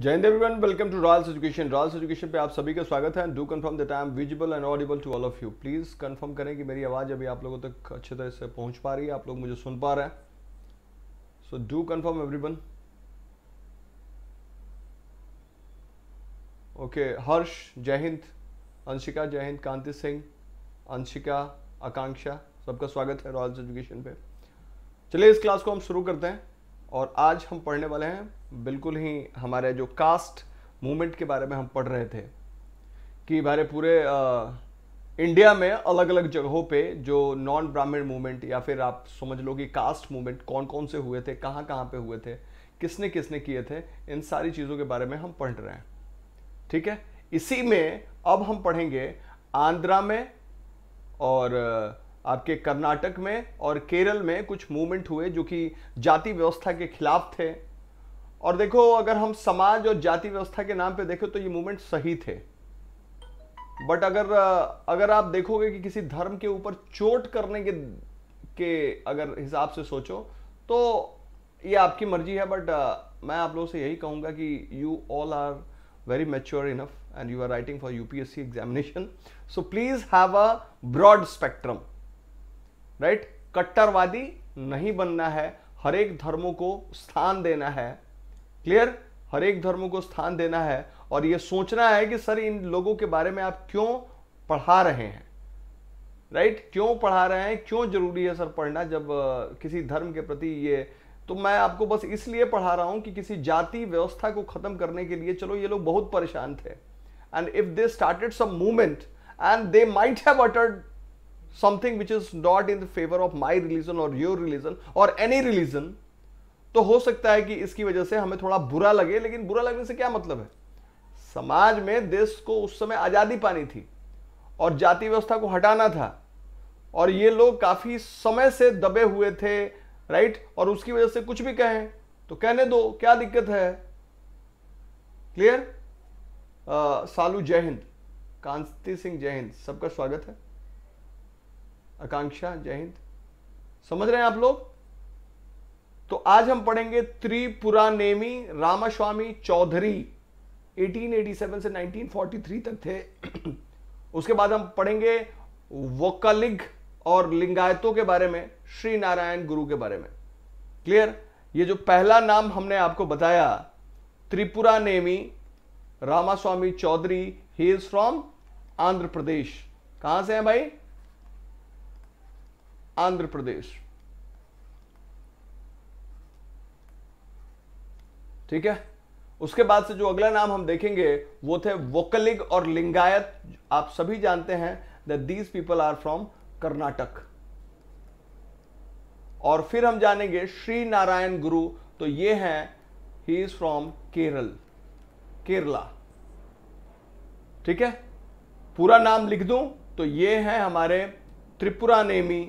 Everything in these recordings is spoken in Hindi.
Jain everyone welcome to royals education royals education पे आप सभी का स्वागत है do confirm that I am visible and audible to all of you please confirm करें कि मेरी आवाज़ अभी आप लोगों तक अच्छे तरह से पहुंच पा रही है आप लोग मुझे सुन पा रहे हैं so do confirm everyone okay Harsh जयहिंद अंशिका जयहिंद कांति सिंह अंशिका आकांक्षा सबका स्वागत है रॉयल्स एजुकेशन पे चलिए इस क्लास को हम शुरू करते हैं और आज हम पढ़ने वाले हैं बिल्कुल ही हमारे जो कास्ट मूवमेंट के बारे में हम पढ़ रहे थे कि हमारे पूरे आ, इंडिया में अलग अलग जगहों पे जो नॉन ब्राह्मण मूवमेंट या फिर आप समझ लो कि कास्ट मूवमेंट कौन कौन से हुए थे कहाँ कहाँ पे हुए थे किसने किसने किए थे इन सारी चीज़ों के बारे में हम पढ़ रहे हैं ठीक है इसी में अब हम पढ़ेंगे आंध्रा में और आपके कर्नाटक में और केरल में कुछ मूवमेंट हुए जो कि जाति व्यवस्था के खिलाफ थे और देखो अगर हम समाज और जाति व्यवस्था के नाम पे देखो तो ये मूवमेंट सही थे बट अगर अगर आप देखोगे कि किसी धर्म के ऊपर चोट करने के के अगर हिसाब से सोचो तो ये आपकी मर्जी है बट मैं आप लोगों से यही कहूँगा कि you all are very mature enough and you are writing for UPSC examination so please have a broad spectrum right कट्टरवादी नहीं बनना है हर एक धर्मों को स्थान देना है क्लियर हर एक धर्मों को स्थान देना है और यह सोचना है कि सर इन लोगों के बारे में आप क्यों पढ़ा रहे हैं राइट right? क्यों पढ़ा रहे हैं क्यों जरूरी है सर पढ़ना जब किसी धर्म के प्रति ये तो मैं आपको बस इसलिए पढ़ा रहा हूं कि किसी जाति व्यवस्था को खत्म करने के लिए चलो ये लोग बहुत परेशान थे and if they started some movement and they might have uttered something which is not in the favour of my religion और योर रिलीजन और एनी रिलीजन तो हो सकता है कि इसकी वजह से हमें थोड़ा बुरा लगे लेकिन बुरा लगने से क्या मतलब है समाज में देश को उस समय आज़ादी पानी थी और जाति व्यवस्था को हटाना था और ये लोग काफ़ी समय से दबे हुए थे राइट और उसकी वजह से कुछ भी कहें तो कहने दो क्या दिक्कत है क्लियर सालू जय हिंद कांति सिंह जय हिंद सबका स्वागत है आकांक्षा जय हिंद समझ रहे हैं आप लोग तो आज हम पढ़ेंगे त्रिपुरा नेमी रामास्वामी चौधरी 1887 से 1943 तक थे उसके बाद हम पढ़ेंगे वोकलिग और लिंगायतों के बारे में श्री नारायण गुरु के बारे में क्लियर ये जो पहला नाम हमने आपको बताया Tripuraneni Ramaswamy Chaudhary he is from Andhra Pradesh कहां से हैं भाई आंध्र प्रदेश ठीक है उसके बाद से जो अगला नाम हम देखेंगे वो थे वोकलिग और लिंगायत आप सभी जानते हैं that these people are from Karnataka और फिर हम जानेंगे श्री नारायण गुरु तो ये हैं he is from Kerala Kerala ठीक है पूरा नाम लिख दूं तो ये हैं हमारे त्रिपुरा नेमी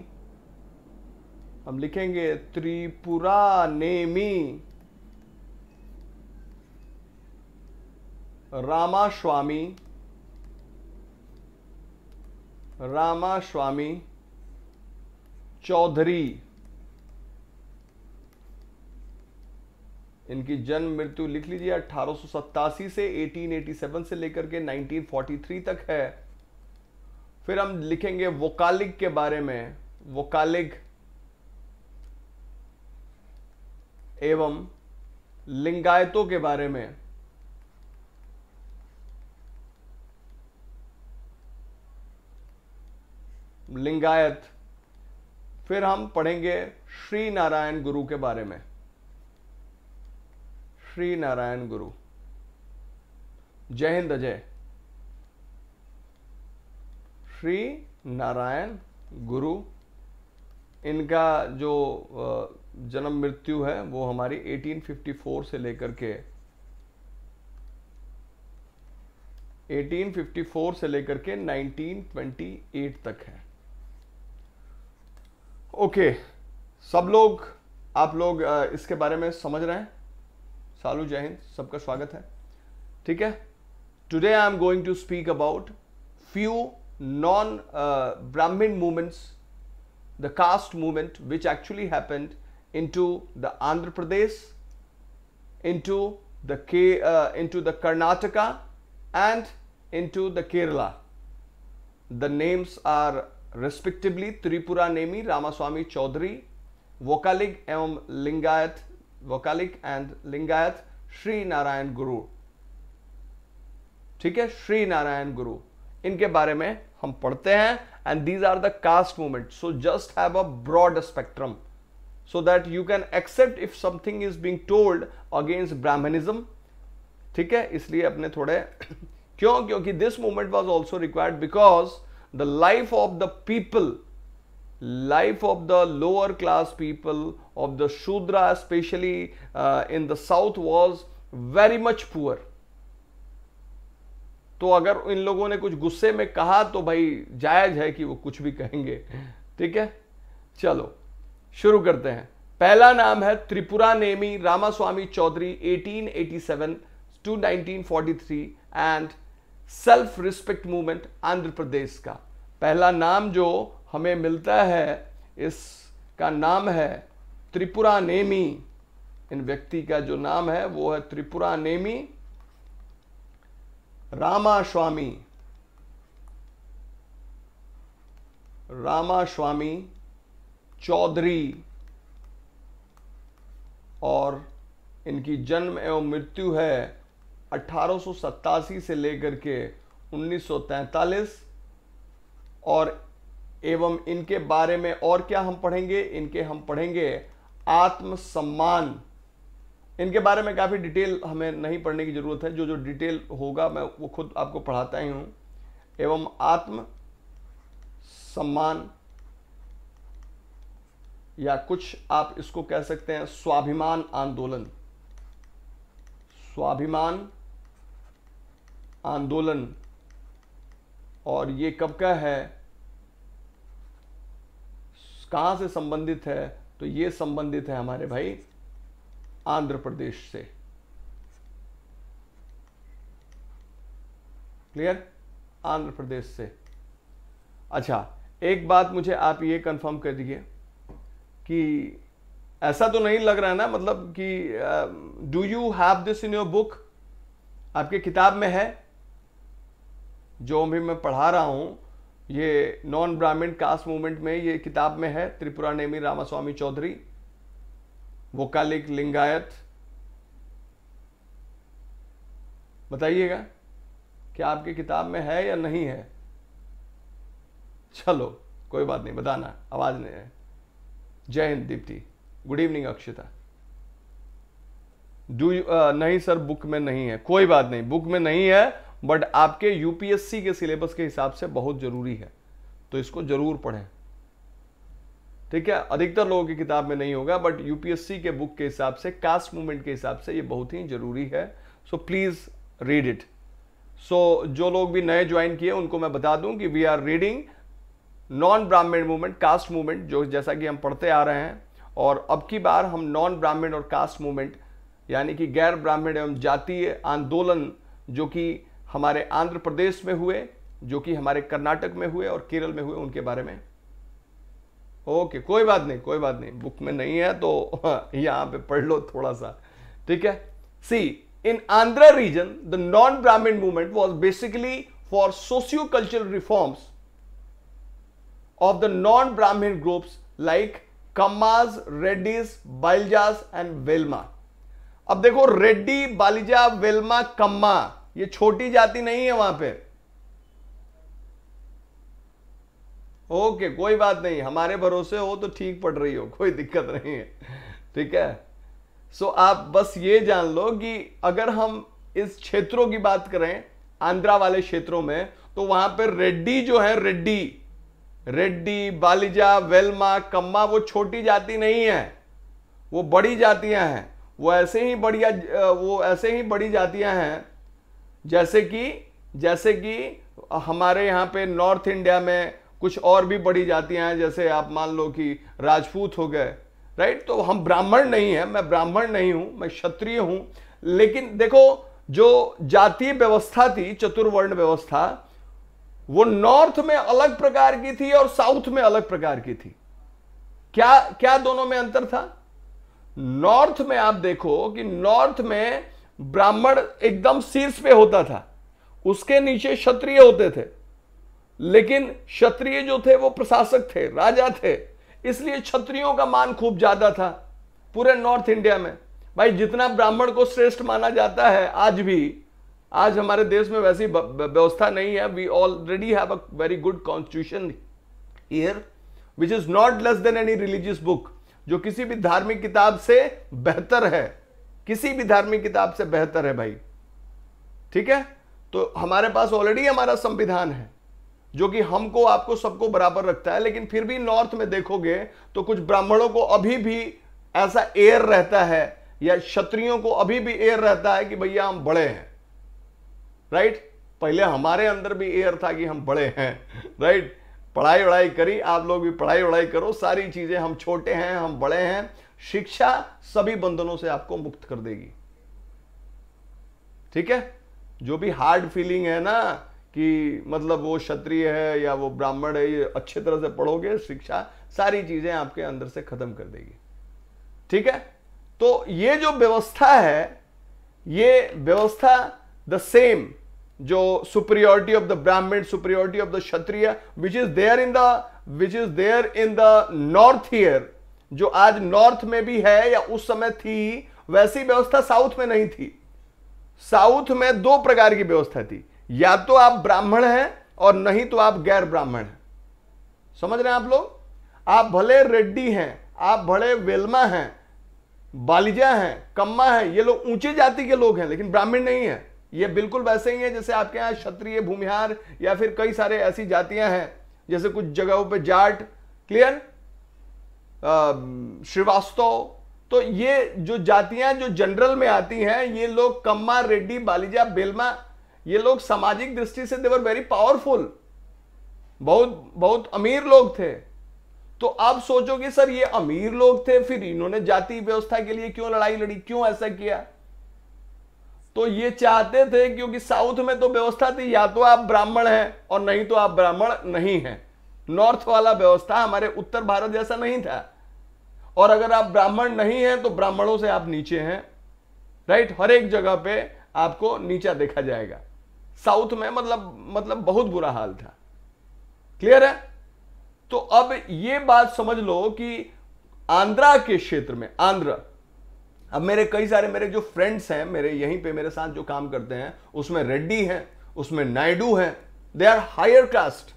हम लिखेंगे त्रिपुरा नेमी रामास्वामी रामास्वामी चौधरी इनकी जन्म मृत्यु लिख लीजिए अठारह से 1887 से लेकर के 1943 तक है फिर हम लिखेंगे वोकालिक के बारे में वोकालिक एवं लिंगायतों के बारे में लिंगायत फिर हम पढ़ेंगे श्री नारायण गुरु के बारे में श्री नारायण गुरु जय हिंद अजय श्री नारायण गुरु इनका जो जन्म मृत्यु है वो हमारी 1854 से लेकर के 1854 से लेकर के 1928 तक है ओके सब लोग आप लोग इसके बारे में समझ रहे हैं सालू जय हिंद सबका स्वागत है ठीक है today I am going to speak about few non Brahmin movements the caste movement which actually happened into the Andhra Pradesh, into the, K, uh, into the Karnataka and into the Kerala. The names are respectively Tripura Nemi Ramaswamy Chaudhary, Vokalik evam lingayat Vokkaliga and lingayat shri narayan guru ठीक है श्री नारायण गुरु इनके बारे में हम पढ़ते हैं and these are the caste movement so just have a broad spectrum so that you can accept if something is being told against brahmanism ठीक है इसलिए अपने थोड़े क्यों क्योंकि this movement was also required because the life of the people life of the lower class people of the shudra especially uh, in the south was very much poor तो अगर इन लोगों ने कुछ गुस्से में कहा तो भाई जायज है कि वो कुछ भी कहेंगे ठीक है चलो शुरू करते हैं पहला नाम है Tripuraneni Ramaswamy Chaudhary 1887 to 1943 and self respect movement Andhra Pradesh का पहला नाम जो हमें मिलता है इसका नाम है त्रिपुरा नेमी इन व्यक्ति का जो नाम है वो है त्रिपुरा नेमी रामास्वामी रामास्वामी चौधरी और इनकी जन्म एवं मृत्यु है अठारह से लेकर के 1943 और एवं इनके बारे में और क्या हम पढ़ेंगे इनके हम पढ़ेंगे आत्मसम्मान इनके बारे में काफ़ी डिटेल हमें नहीं पढ़ने की ज़रूरत है जो जो डिटेल होगा मैं वो खुद आपको पढ़ाता ही हूँ एवं आत्म सम्मान या कुछ आप इसको कह सकते हैं स्वाभिमान आंदोलन स्वाभिमान आंदोलन और ये कब का है कहां से संबंधित है तो ये संबंधित है हमारे भाई आंध्र प्रदेश से क्लियर आंध्र प्रदेश से अच्छा एक बात मुझे आप ये कंफर्म कर दीजिए कि ऐसा तो नहीं लग रहा है ना मतलब कि do you have this in your book आपके किताब में है जो भी मैं पढ़ा रहा हूँ ये नॉन ब्राह्मण कास्ट मूवमेंट में ये किताब में है त्रिपुरा नेमी रामास्वामी चौधरी वोकालिक लिंगायत बताइएगा क्या आपकी किताब में है या नहीं है चलो कोई बात नहीं बताना आवाज़ नहीं है Jai Hind Deepti good evening Akshita do नहीं सर बुक में नहीं है कोई बात नहीं बुक में नहीं है बट आपके यूपीएससी के सिलेबस के हिसाब से बहुत ज़रूरी है तो इसको ज़रूर पढ़ें ठीक है अधिकतर लोगों की किताब में नहीं होगा बट यूपीएससी के बुक के हिसाब से कास्ट मूवमेंट के हिसाब से ये बहुत ही ज़रूरी है so please read it so जो लोग भी नए ज्वाइन किए उनको मैं बता दूं कि we are reading non Brahmin movement caste movement जो जैसा कि हम पढ़ते आ रहे हैं और अब की बार हम नॉन ब्राह्मण और कास्ट मूवमेंट यानी कि गैर ब्राह्मण एवं जातीय आंदोलन जो कि हमारे आंध्र प्रदेश में हुए जो कि हमारे कर्नाटक में हुए और केरल में हुए उनके बारे में ओके कोई बात नहीं कोई बात नहीं बुक में नहीं है तो यहां पे पढ़ लो थोड़ा सा ठीक है see in Andhra region the non Brahmin movement was basically for socio cultural reforms of the non-Brahmin groups like Kammas, Reddis, Baljas and Velma. अब देखो रेड्डी बालिजा वेलमा कम्मा ये छोटी जाति नहीं है वहां पे ओके कोई बात नहीं हमारे भरोसे हो तो ठीक पड़ रही हो कोई दिक्कत नहीं है ठीक है सो so, आप बस ये जान लो कि अगर हम इस क्षेत्रों की बात करें आंध्रा वाले क्षेत्रों में तो वहां पर रेड्डी जो है रेड्डी रेड्डी बालिजा वेलमा कम्मा वो छोटी जाति नहीं है वो बड़ी जातियां हैं वो ऐसे ही बढ़िया वो ऐसे ही बड़ी जातियां हैं जैसे कि जैसे कि हमारे यहाँ पे नॉर्थ इंडिया में कुछ और भी बड़ी जातियां हैं जैसे आप मान लो कि राजपूत हो गए राइट तो हम ब्राह्मण नहीं है मैं ब्राह्मण नहीं हूँ मैं क्षत्रिय हूँ लेकिन देखो जो जातीय व्यवस्था थी चतुर्वर्ण व्यवस्था वो नॉर्थ में अलग प्रकार की थी और साउथ में अलग प्रकार की थी क्या क्या दोनों में अंतर था नॉर्थ में आप देखो कि नॉर्थ में ब्राह्मण एकदम शीर्ष पे होता था उसके नीचे क्षत्रिय होते थे लेकिन क्षत्रिय जो थे वो प्रशासक थे राजा थे इसलिए क्षत्रियों का मान खूब ज्यादा था पूरे नॉर्थ इंडिया में भाई जितना ब्राह्मण को श्रेष्ठ माना जाता है आज भी आज हमारे देश में वैसी व्यवस्था नहीं है we already have a very good constitution here which is not less than any religious book जो किसी भी धार्मिक किताब से बेहतर है किसी भी धार्मिक किताब से बेहतर है भाई ठीक है तो हमारे पास ऑलरेडी हमारा संविधान है जो कि हमको आपको सबको बराबर रखता है लेकिन फिर भी नॉर्थ में देखोगे तो कुछ ब्राह्मणों को अभी भी ऐसा एयर रहता है या क्षत्रियों को अभी भी एयर रहता है कि भैया हम बड़े हैं राइट पहले हमारे अंदर भी एयर था कि हम बड़े हैं राइट पढ़ाई वढ़ाई करी आप लोग भी पढ़ाई वढ़ाई करो सारी चीज़ें हम छोटे हैं हम बड़े हैं शिक्षा सभी बंधनों से आपको मुक्त कर देगी ठीक है जो भी हार्ड फीलिंग है ना कि मतलब वो क्षत्रिय है या वो ब्राह्मण है ये अच्छे तरह से पढ़ोगे शिक्षा सारी चीज़ें आपके अंदर से ख़त्म कर देगी ठीक है तो ये जो व्यवस्था है ये व्यवस्था द सेम जो superiority of the Brahmin superiority of the Kshatriya which is there in the which is there in the north here जो आज नॉर्थ में भी है या उस समय थी वैसी व्यवस्था साउथ में नहीं थी साउथ में दो प्रकार की व्यवस्था थी या तो आप ब्राह्मण हैं और नहीं तो आप गैर ब्राह्मण हैं समझ रहे हैं आप लोग आप भले रेड्डी हैं आप भले वेलमा हैं बालिजा हैं कम्मा हैं ये लोग ऊंचे जाति के लोग हैं लेकिन ब्राह्मण नहीं है ये बिल्कुल वैसे ही है जैसे आपके यहाँ क्षत्रिय भूमिहार या फिर कई सारे ऐसी जातियां हैं जैसे कुछ जगहों पे जाट क्लियर श्रीवास्तव तो ये जो जातियां जो जनरल में आती हैं ये लोग कम्मा रेड्डी बालिजा बेलमा ये लोग सामाजिक दृष्टि से देवर वेरी पावरफुल बहुत बहुत अमीर लोग थे तो आप सोचोगे सर ये अमीर लोग थे फिर इन्होंने जाति व्यवस्था के लिए क्यों लड़ाई लड़ी क्यों ऐसा किया तो ये चाहते थे क्योंकि साउथ में तो व्यवस्था थी या तो आप ब्राह्मण हैं और नहीं तो आप ब्राह्मण नहीं हैं नॉर्थ वाला व्यवस्था हमारे उत्तर भारत जैसा नहीं था और अगर आप ब्राह्मण नहीं हैं तो ब्राह्मणों से आप नीचे हैं राइट हर एक जगह पे आपको नीचा देखा जाएगा साउथ में मतलब मतलब बहुत बुरा हाल था क्लियर है तो अब ये बात समझ लो कि आंध्रा के क्षेत्र में आंध्र अब मेरे कई सारे मेरे जो फ्रेंड्स हैं मेरे यहीं पे मेरे साथ जो काम करते हैं उसमें रेड्डी हैं उसमें नायडू हैं दे आर हायर कास्ट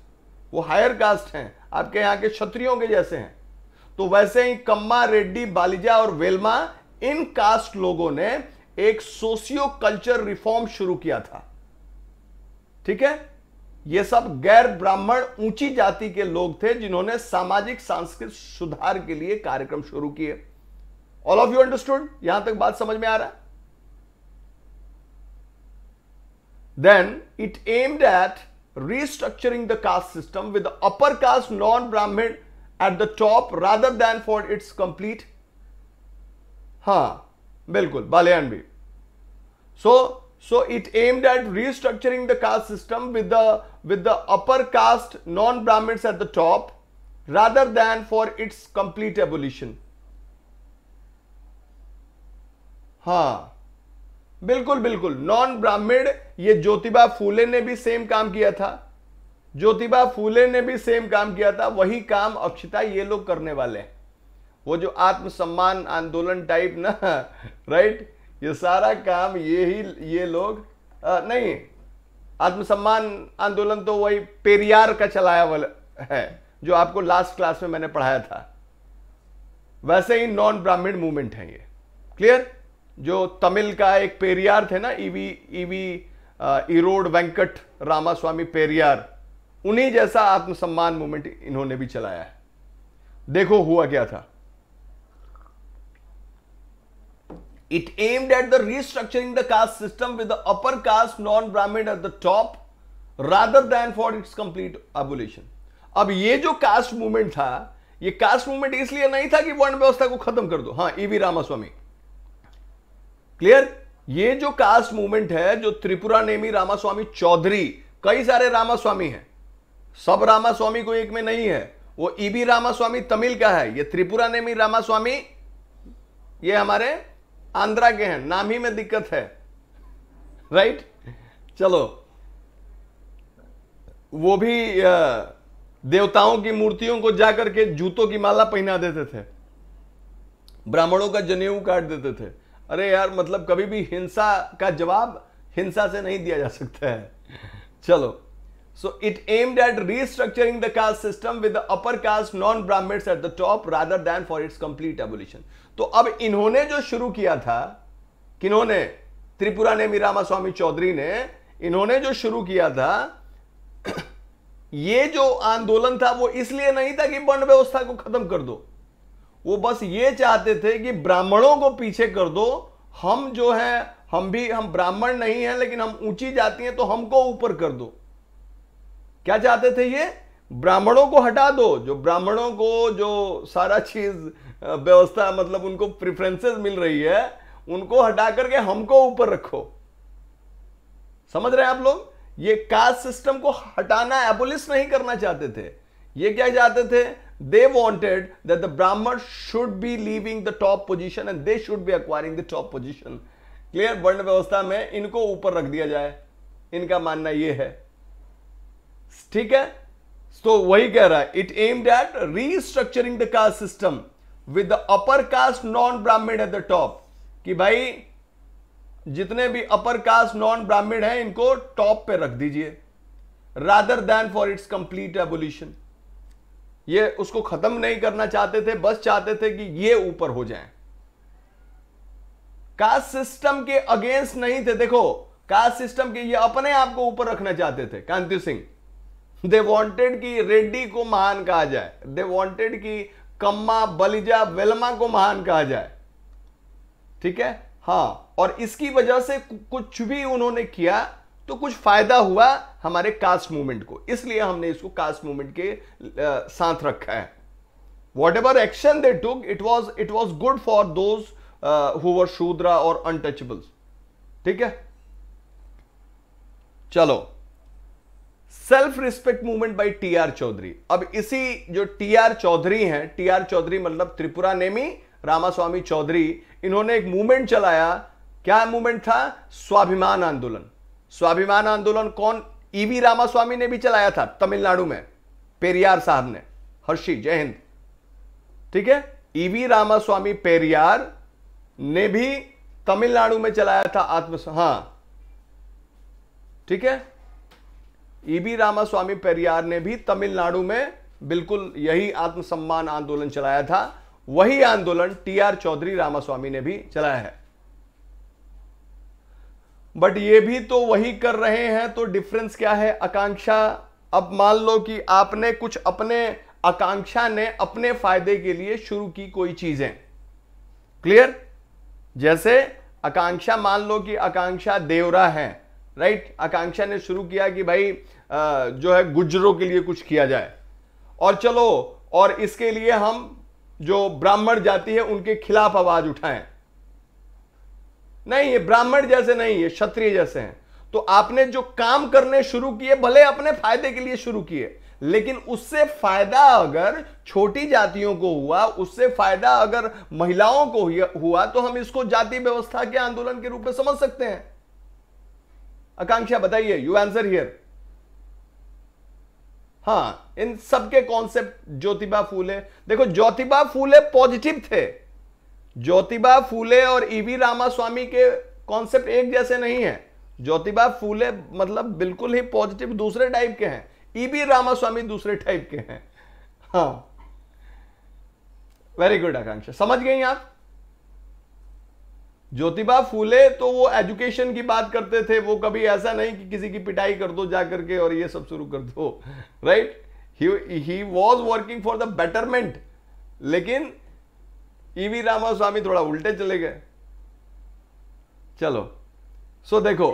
वो हायर कास्ट हैं आपके यहाँ के क्षत्रियों के जैसे हैं तो वैसे ही कम्मा रेड्डी बालिजा और वेलमा इन कास्ट लोगों ने एक सोशियो कल्चर रिफॉर्म शुरू किया था ठीक है ये सब गैर ब्राह्मण ऊंची जाति के लोग थे जिन्होंने सामाजिक सांस्कृतिक सुधार के लिए कार्यक्रम शुरू किए All of you understood? यहां तक बात समझ में आ रहा then it aimed at restructuring the caste system with the upper caste non-brahmin at the top rather than for its complete ha? बिल्कुल बालियान भी so so it aimed at restructuring the caste system with the with the upper caste non-brahmins at the top rather than for its complete evolution. हाँ बिल्कुल बिल्कुल नॉन ब्राह्मण ये ज्योतिबा फूले ने भी सेम काम किया था ज्योतिबा फूले ने भी सेम काम किया था वही काम अक्षिता ये लोग करने वाले हैं वो जो आत्मसम्मान आंदोलन टाइप ना राइट ये सारा काम ये ही ये लोग आ, नहीं आत्मसम्मान आंदोलन तो वही पेरियार का चलाया वाला है जो आपको लास्ट क्लास में मैंने पढ़ाया था वैसे ही नॉन ब्राह्मण मूवमेंट है ये क्लियर जो तमिल का एक पेरियार थे ना ईवी ईवी इरोड वेंकट रामास्वामी पेरियार उन्हीं जैसा आत्मसम्मान मूवमेंट इन्होंने भी चलाया है देखो हुआ क्या था it aimed at the restructuring the caste system with upper caste non non at the top rather rather for its complete complete अब ये जो कास्ट मूवमेंट था ये कास्ट मूवमेंट इसलिए नहीं था कि वर्ण व्यवस्था को खत्म कर दो हाँ ईवी e रामास्वामी क्लियर ये जो कास्ट मूवमेंट है जो त्रिपुरा नेमी रामास्वामी चौधरी कई सारे रामास्वामी हैं सब रामास्वामी को एक में नहीं है वो ईबी e रामास्वामी तमिल का है ये त्रिपुरा नेमी रामास्वामी ये हमारे आंध्रा के हैं नाम ही में दिक्कत है राइट चलो वो भी देवताओं की मूर्तियों को जाकर के जूतों की माला पहना देते थे ब्राह्मणों का जनेऊ काट देते थे अरे यार मतलब कभी भी हिंसा का जवाब हिंसा से नहीं दिया जा सकता है चलो so it aimed at restructuring the caste system with upper caste non Brahmin at the top rather than for its complete abolition तो अब इन्होंने जो शुरू किया था किन्होंने त्रिपुरा ने मीरामा स्वामी चौधरी ने इन्होंने जो शुरू किया था ये जो आंदोलन था वो इसलिए नहीं था कि बंड व्यवस्था को खत्म कर दो वो बस ये चाहते थे कि ब्राह्मणों को पीछे कर दो हम जो है हम भी हम ब्राह्मण नहीं है लेकिन हम ऊंची जाती हैं तो हमको ऊपर कर दो क्या चाहते थे ये ब्राह्मणों को हटा दो जो ब्राह्मणों को जो सारा चीज व्यवस्था मतलब उनको प्रिफ्रेंसेस मिल रही है उनको हटा करके हमको ऊपर रखो समझ रहे हैं आप लोग ये कास्ट सिस्टम को हटाना एबोलिश नहीं करना चाहते थे ये क्या चाहते थे they wanted that the Brahmins should be leaving the top position and they should be acquiring the top position. Clear वर्ण व्यवस्था में इनको ऊपर रख दिया जाए इनका मानना यह है ठीक है तो वही कह रहा है it aimed at restructuring the caste system with the upper caste non Brahmin at the top कि भाई जितने भी अपर कास्ट नॉन ब्राह्मण हैं इनको टॉप पे रख दीजिए rather than for its complete abolition ये उसको खत्म नहीं करना चाहते थे बस चाहते थे कि ये ऊपर हो जाए कास्ट सिस्टम के अगेंस्ट नहीं थे देखो कास्ट सिस्टम के ये अपने आप को ऊपर रखना चाहते थे कांति सिंह दे वांटेड कि रेड्डी को महान कहा जाए दे वांटेड कि कम्मा बलिजा वेलमा को महान कहा जाए ठीक है हाँ और इसकी वजह से कुछ भी उन्होंने किया तो कुछ फायदा हुआ हमारे कास्ट मूवमेंट को इसलिए हमने इसको कास्ट मूवमेंट के आ, साथ रखा है whatever action they took it was it was good for those who were Shudra और अनटचेबल्स ठीक है चलो self respect movement by TR Chaudhary अब इसी जो टीआर चौधरी हैं टीआर चौधरी मतलब त्रिपुरा नेमी रामास्वामी चौधरी इन्होंने एक मूवमेंट चलाया क्या मूवमेंट था स्वाभिमान आंदोलन स्वाभिमान आंदोलन कौन ईवी e रामास्वामी ने भी चलाया था तमिलनाडु में पेरियार साहब ने हर्षी जय हिंद ठीक है ईवी e रामास्वामी पेरियार ने भी तमिलनाडु में चलाया था आत्म हां ठीक है ईवी e रामास्वामी पेरियार ने भी तमिलनाडु में बिल्कुल यही आत्मसम्मान आंदोलन चलाया था वही आंदोलन टी आर चौधरी रामास्वामी ने भी चलाया है बट ये भी तो वही कर रहे हैं तो डिफरेंस क्या है आकांक्षा अब मान लो कि आपने कुछ अपने आकांक्षा ने अपने फायदे के लिए शुरू की कोई चीजें क्लियर जैसे आकांक्षा मान लो कि आकांक्षा देवरा है राइट आकांक्षा ने शुरू किया कि भाई जो है गुजरों के लिए कुछ किया जाए और चलो और इसके लिए हम जो ब्राह्मण जाति है उनके खिलाफ आवाज उठाएं नहीं ये ब्राह्मण जैसे नहीं ये क्षत्रिय जैसे हैं तो आपने जो काम करने शुरू किए भले अपने फायदे के लिए शुरू किए लेकिन उससे फायदा अगर छोटी जातियों को हुआ उससे फायदा अगर महिलाओं को हुआ तो हम इसको जाति व्यवस्था के आंदोलन के रूप में समझ सकते हैं आकांक्षा बताइए यू आंसर हियर हाँ इन सबके कॉन्सेप्ट ज्योतिबा फूले देखो ज्योतिबा फूले पॉजिटिव थे ज्योतिबा फूले और ईवी e रामास्वामी के कॉन्सेप्ट एक जैसे नहीं है ज्योतिबा फूले मतलब बिल्कुल ही पॉजिटिव दूसरे टाइप के हैं ईवी e रामास्वामी दूसरे टाइप के हैं हाँ वेरी गुड आकांक्षा समझ गई आप ज्योतिबा फूले तो वो एजुकेशन की बात करते थे वो कभी ऐसा नहीं कि किसी की पिटाई कर दो जा करके और ये सब शुरू कर दो right he was working for the betterment लेकिन ईवी रामा स्वामी थोड़ा उल्टे चले गए चलो सो so, देखो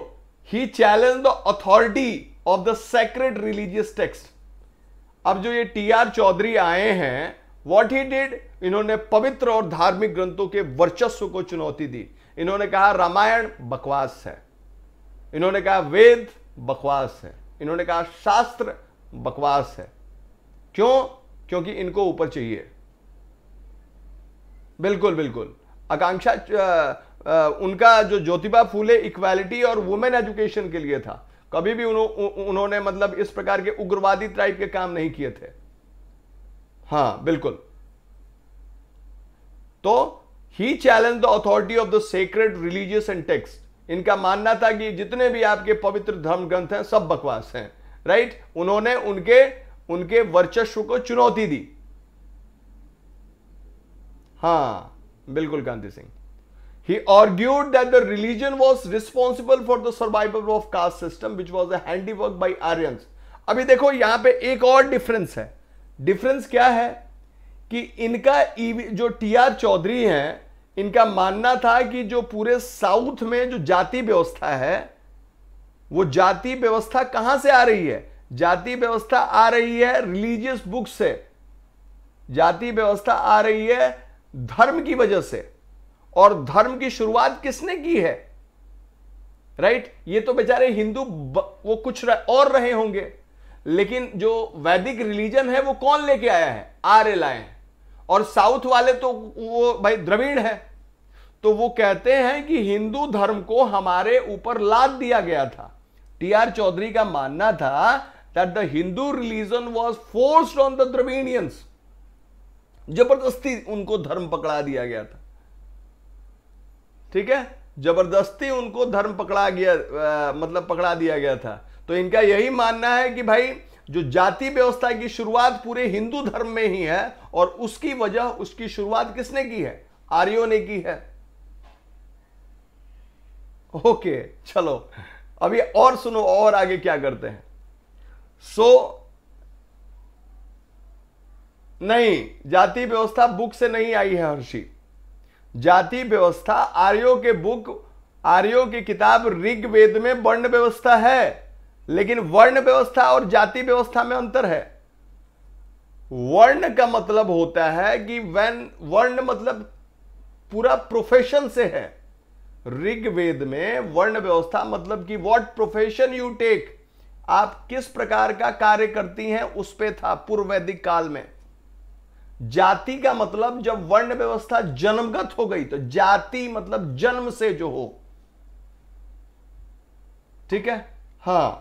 he challenge the authority of the sacred religious text अब जो ये टी आर चौधरी आए हैं वॉट ही डिड इन्होंने पवित्र और धार्मिक ग्रंथों के वर्चस्व को चुनौती दी इन्होंने कहा रामायण बकवास है इन्होंने कहा वेद बकवास है इन्होंने कहा शास्त्र बकवास है क्यों क्योंकि इनको ऊपर चाहिए बिल्कुल बिल्कुल आकांक्षा उनका जो ज्योतिबा फूले इक्वालिटी और वुमेन एजुकेशन के लिए था कभी भी उन्हों, उन्होंने मतलब इस प्रकार के उग्रवादी टाइप के काम नहीं किए थे हाँ बिल्कुल तो he challenge the authority of the sacred religious and text इनका मानना था कि जितने भी आपके पवित्र धर्म ग्रंथ हैं सब बकवास हैं राइट उन्होंने उनके उनके वर्चस्व को चुनौती दी हाँ बिल्कुल Kanti Singh he argued that the religion was responsible for the survival of caste system which was a handiwork by अभी देखो यहां पे एक और डिफरेंस है डिफरेंस क्या है कि इनका e जो टी आर चौधरी हैं इनका मानना था कि जो पूरे साउथ में जो जाति व्यवस्था है वो जाति व्यवस्था कहां से आ रही है जाति व्यवस्था आ रही है रिलीजियस बुक से जाति व्यवस्था आ रही है धर्म की वजह से और धर्म की शुरुआत किसने की है राइट right? ये तो बेचारे हिंदू वो कुछ रह, और रहे होंगे लेकिन जो वैदिक रिलीजन है वो कौन लेके आया है आर्य लाए हैं और साउथ वाले तो वो भाई द्रविण है तो वो कहते हैं कि हिंदू धर्म को हमारे ऊपर लाद दिया गया था टी आर चौधरी का मानना था that the Hindu religion was force on the Dravidians जबरदस्ती उनको धर्म पकड़ा दिया गया था ठीक है जबरदस्ती उनको धर्म पकड़ा गया आ, मतलब पकड़ा दिया गया था तो इनका यही मानना है कि भाई जो जाति व्यवस्था की शुरुआत पूरे हिंदू धर्म में ही है और उसकी वजह उसकी शुरुआत किसने की है आर्यो ने की है ओके चलो अभी और सुनो और आगे क्या करते हैं सो so, नहीं जाति व्यवस्था बुक से नहीं आई है हर्षि जाति व्यवस्था आर्यो के बुक आर्यो की किताब ऋग वेद में वर्ण व्यवस्था है लेकिन वर्ण व्यवस्था और जाति व्यवस्था में अंतर है वर्ण का मतलब होता है कि वैन वर्ण मतलब पूरा प्रोफेशन से है ऋग्वेद में वर्ण व्यवस्था मतलब कि व्हाट प्रोफेशन यू टेक आप किस प्रकार का कार्य करती हैं उस पे था पूर्व वैदिक काल में जाति का मतलब जब वर्ण व्यवस्था जन्मगत हो गई तो जाति मतलब जन्म से जो हो ठीक है हाँ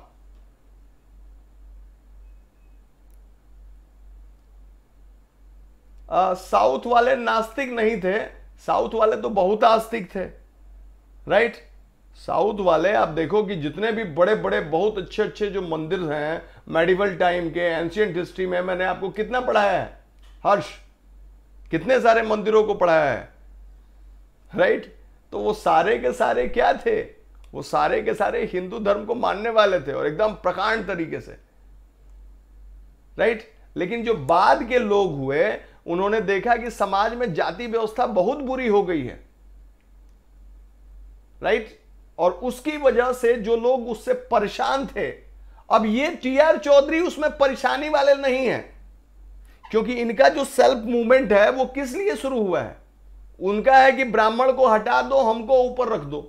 साउथ वाले नास्तिक नहीं थे साउथ वाले तो बहुत आस्तिक थे राइट साउथ वाले आप देखो कि जितने भी बड़े बड़े बहुत अच्छे अच्छे जो मंदिर हैं मेडिवल टाइम के एंशियंट हिस्ट्री में मैंने आपको कितना पढ़ाया है हर्ष कितने सारे मंदिरों को पढ़ाया है राइट right? तो वो सारे के सारे क्या थे वो सारे के सारे हिंदू धर्म को मानने वाले थे और एकदम प्रकांड तरीके से राइट right? लेकिन जो बाद के लोग हुए उन्होंने देखा कि समाज में जाति व्यवस्था बहुत बुरी हो गई है राइट right? और उसकी वजह से जो लोग उससे परेशान थे अब ये टी आर चौधरी उसमें परेशानी वाले नहीं है क्योंकि इनका जो सेल्फ मूवमेंट है वो किस लिए शुरू हुआ है उनका है कि ब्राह्मण को हटा दो हमको ऊपर रख दो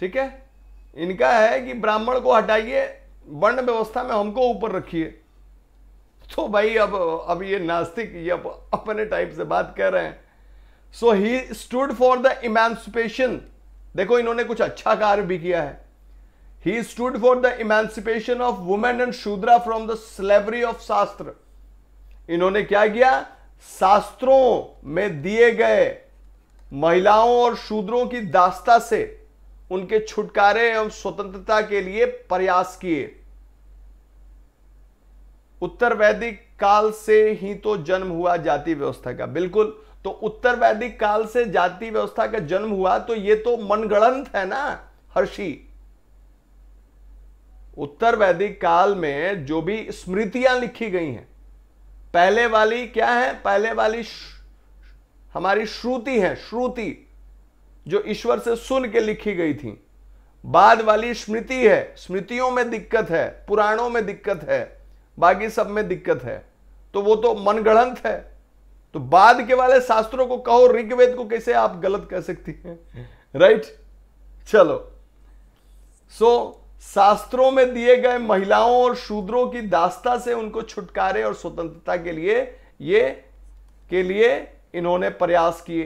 ठीक है इनका है कि ब्राह्मण को हटाइए वर्ण व्यवस्था में हमको ऊपर रखिए तो भाई अब अब ये नास्तिक ये अब अपने टाइप से बात कर रहे हैं so he stood for the emancipation देखो इन्होंने कुछ अच्छा कार्य भी किया है He stood for the emancipation of women and शूद्रा from the slavery of शास्त्र इन्होंने क्या किया शास्त्रों में दिए गए महिलाओं और शूद्रों की दास्ता से उनके छुटकारे एवं स्वतंत्रता के लिए प्रयास किए उत्तर वैदिक काल से ही तो जन्म हुआ जाति व्यवस्था का बिल्कुल तो उत्तर वैदिक काल से जाति व्यवस्था का जन्म हुआ तो ये तो मनगणंत है ना हर्षी उत्तर वैदिक काल में जो भी स्मृतियां लिखी गई हैं पहले वाली क्या है पहले वाली हमारी श्रुति है श्रुति जो ईश्वर से सुन के लिखी गई थी बाद वाली स्मृति है स्मृतियों में दिक्कत है पुराणों में दिक्कत है बाकी सब में दिक्कत है तो वो तो मनगढ़ंत है तो बाद के वाले शास्त्रों को कहो ऋग्वेद को कैसे आप गलत कह सकती हैं राइट चलो सो so, शास्त्रों में दिए गए महिलाओं और शूद्रों की दास्ता से उनको छुटकारे और स्वतंत्रता के लिए ये के लिए इन्होंने प्रयास किए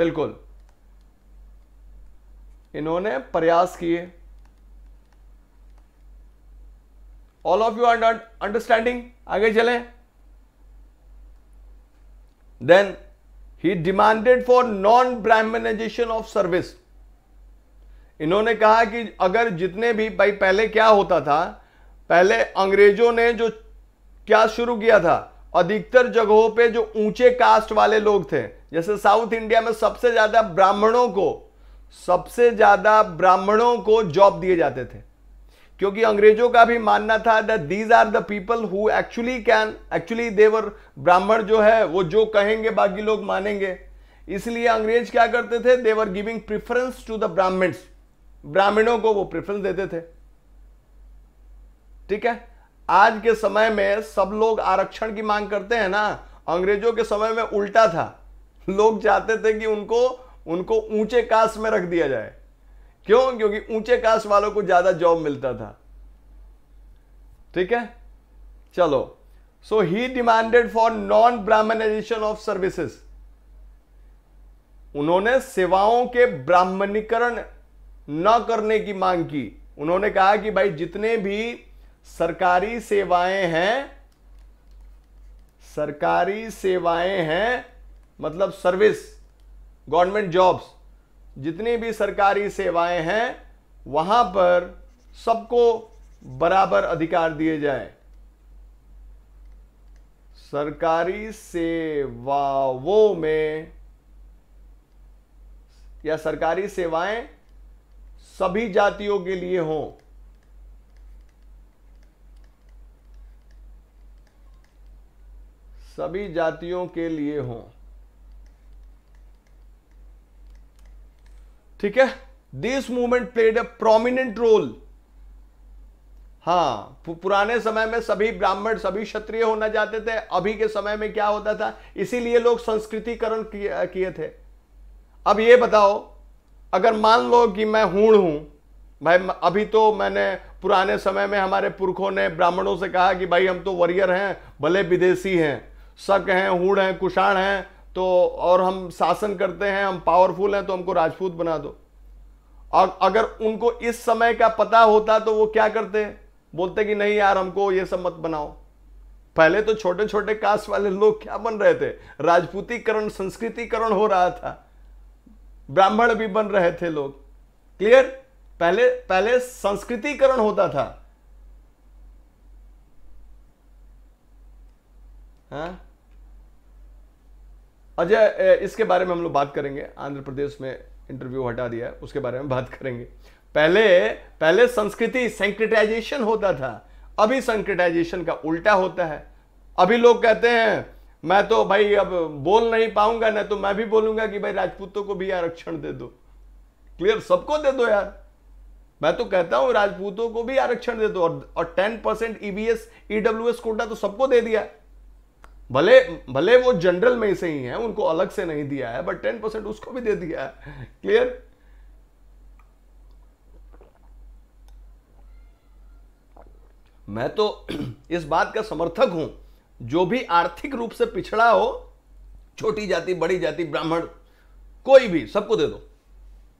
बिल्कुल इन्होंने प्रयास किए all of you are not understanding आगे चलें then he demanded for non Brahminization of service इन्होंने कहा कि अगर जितने भी भाई पहले क्या होता था पहले अंग्रेजों ने जो क्या शुरू किया था अधिकतर जगहों पे जो ऊंचे कास्ट वाले लोग थे जैसे साउथ इंडिया में सबसे ज़्यादा ब्राह्मणों को सबसे ज़्यादा ब्राह्मणों को जॉब दिए जाते थे क्योंकि अंग्रेजों का भी मानना था that these are the people who actually can actually they were Brahmin जो है वो जो कहेंगे बाकी लोग मानेंगे इसलिए अंग्रेज क्या करते थे they were giving preference to the Brahmins ब्राह्मणों को वो प्रेफरेंस देते थे ठीक है आज के समय में सब लोग आरक्षण की मांग करते हैं ना अंग्रेजों के समय में उल्टा था लोग चाहते थे कि उनको उनको ऊंचे कास्ट में रख दिया जाए क्यों क्योंकि ऊंचे कास्ट वालों को ज्यादा जॉब मिलता था ठीक है चलो so he demanded for non Brahminization of services उन्होंने सेवाओं के ब्राह्मणीकरण न करने की मांग की उन्होंने कहा कि भाई जितने भी सरकारी सेवाएं हैं सरकारी सेवाएं हैं मतलब सर्विस गवर्नमेंट जॉब्स जितनी भी सरकारी सेवाएं हैं वहां पर सबको बराबर अधिकार दिए जाए सरकारी सेवाओं में या सरकारी सेवाएं सभी जातियों के लिए हो सभी जातियों के लिए हो ठीक है this movement played a prominent role हाँ पुराने समय में सभी ब्राह्मण सभी क्षत्रिय होना चाहते थे अभी के समय में क्या होता था इसीलिए लोग संस्कृतिकरण किए थे अब ये बताओ अगर मान लो कि मैं हूण हूं भाई अभी तो मैंने पुराने समय में हमारे पुरखों ने ब्राह्मणों से कहा कि भाई हम तो वरियर हैं भले विदेशी हैं शक हैं हूण हैं कुषाण हैं तो और हम शासन करते हैं हम पावरफुल हैं तो हमको राजपूत बना दो और अगर उनको इस समय का पता होता तो वो क्या करते बोलते कि नहीं यार हमको ये सब मत बनाओ पहले तो छोटे छोटे कास्ट वाले लोग क्या बन रहे थे राजपूतीकरण संस्कृतिकरण हो रहा था ब्राह्मण भी बन रहे थे लोग क्लियर पहले पहले संस्कृतिकरण होता था हाँ? अजय इसके बारे में हम लोग बात करेंगे आंध्र प्रदेश में इंटरव्यू हटा दिया उसके बारे में बात करेंगे पहले पहले संस्कृति सेंक्रेटाइजेशन होता था अभी सेंक्रिटाइजेशन का उल्टा होता है अभी लोग कहते हैं मैं तो भाई अब बोल नहीं पाऊंगा ना तो मैं भी बोलूंगा कि भाई राजपूतों को भी आरक्षण दे दो क्लियर सबको दे दो यार मैं तो कहता हूं राजपूतों को भी आरक्षण दे दो और, और 10 परसेंट ईबीएस ईडब्ल्यूएस कोटा तो सबको दे दिया भले भले वो जनरल में से ही है उनको अलग से नहीं दिया है बट टेन परसेंट उसको भी दे दिया है क्लियर मैं तो इस बात का समर्थक हूं जो भी आर्थिक रूप से पिछड़ा हो छोटी जाति बड़ी जाति ब्राह्मण कोई भी सबको दे दो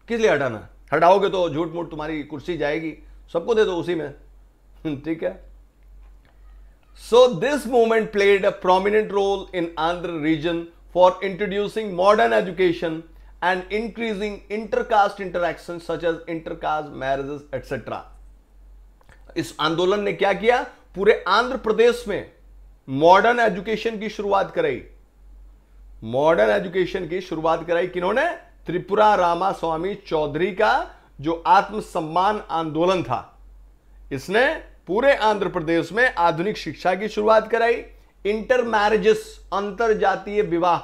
किस लिए हटाना हटाओगे तो झूठ मूठ तुम्हारी कुर्सी जाएगी सबको दे दो उसी में ठीक है so this movement played a prominent role in Andhra region for introducing modern education and increasing intercaste interaction such as intercaste marriages etcetera इस आंदोलन ने क्या किया पूरे आंध्र प्रदेश में मॉडर्न एजुकेशन की शुरुआत कराई मॉडर्न एजुकेशन की शुरुआत कराई किन्होंने त्रिपुरा रामा स्वामी चौधरी का जो आत्मसम्मान आंदोलन था इसने पूरे आंध्र प्रदेश में आधुनिक शिक्षा की शुरुआत कराई इंटर मैरिजेस अंतर जातीय विवाह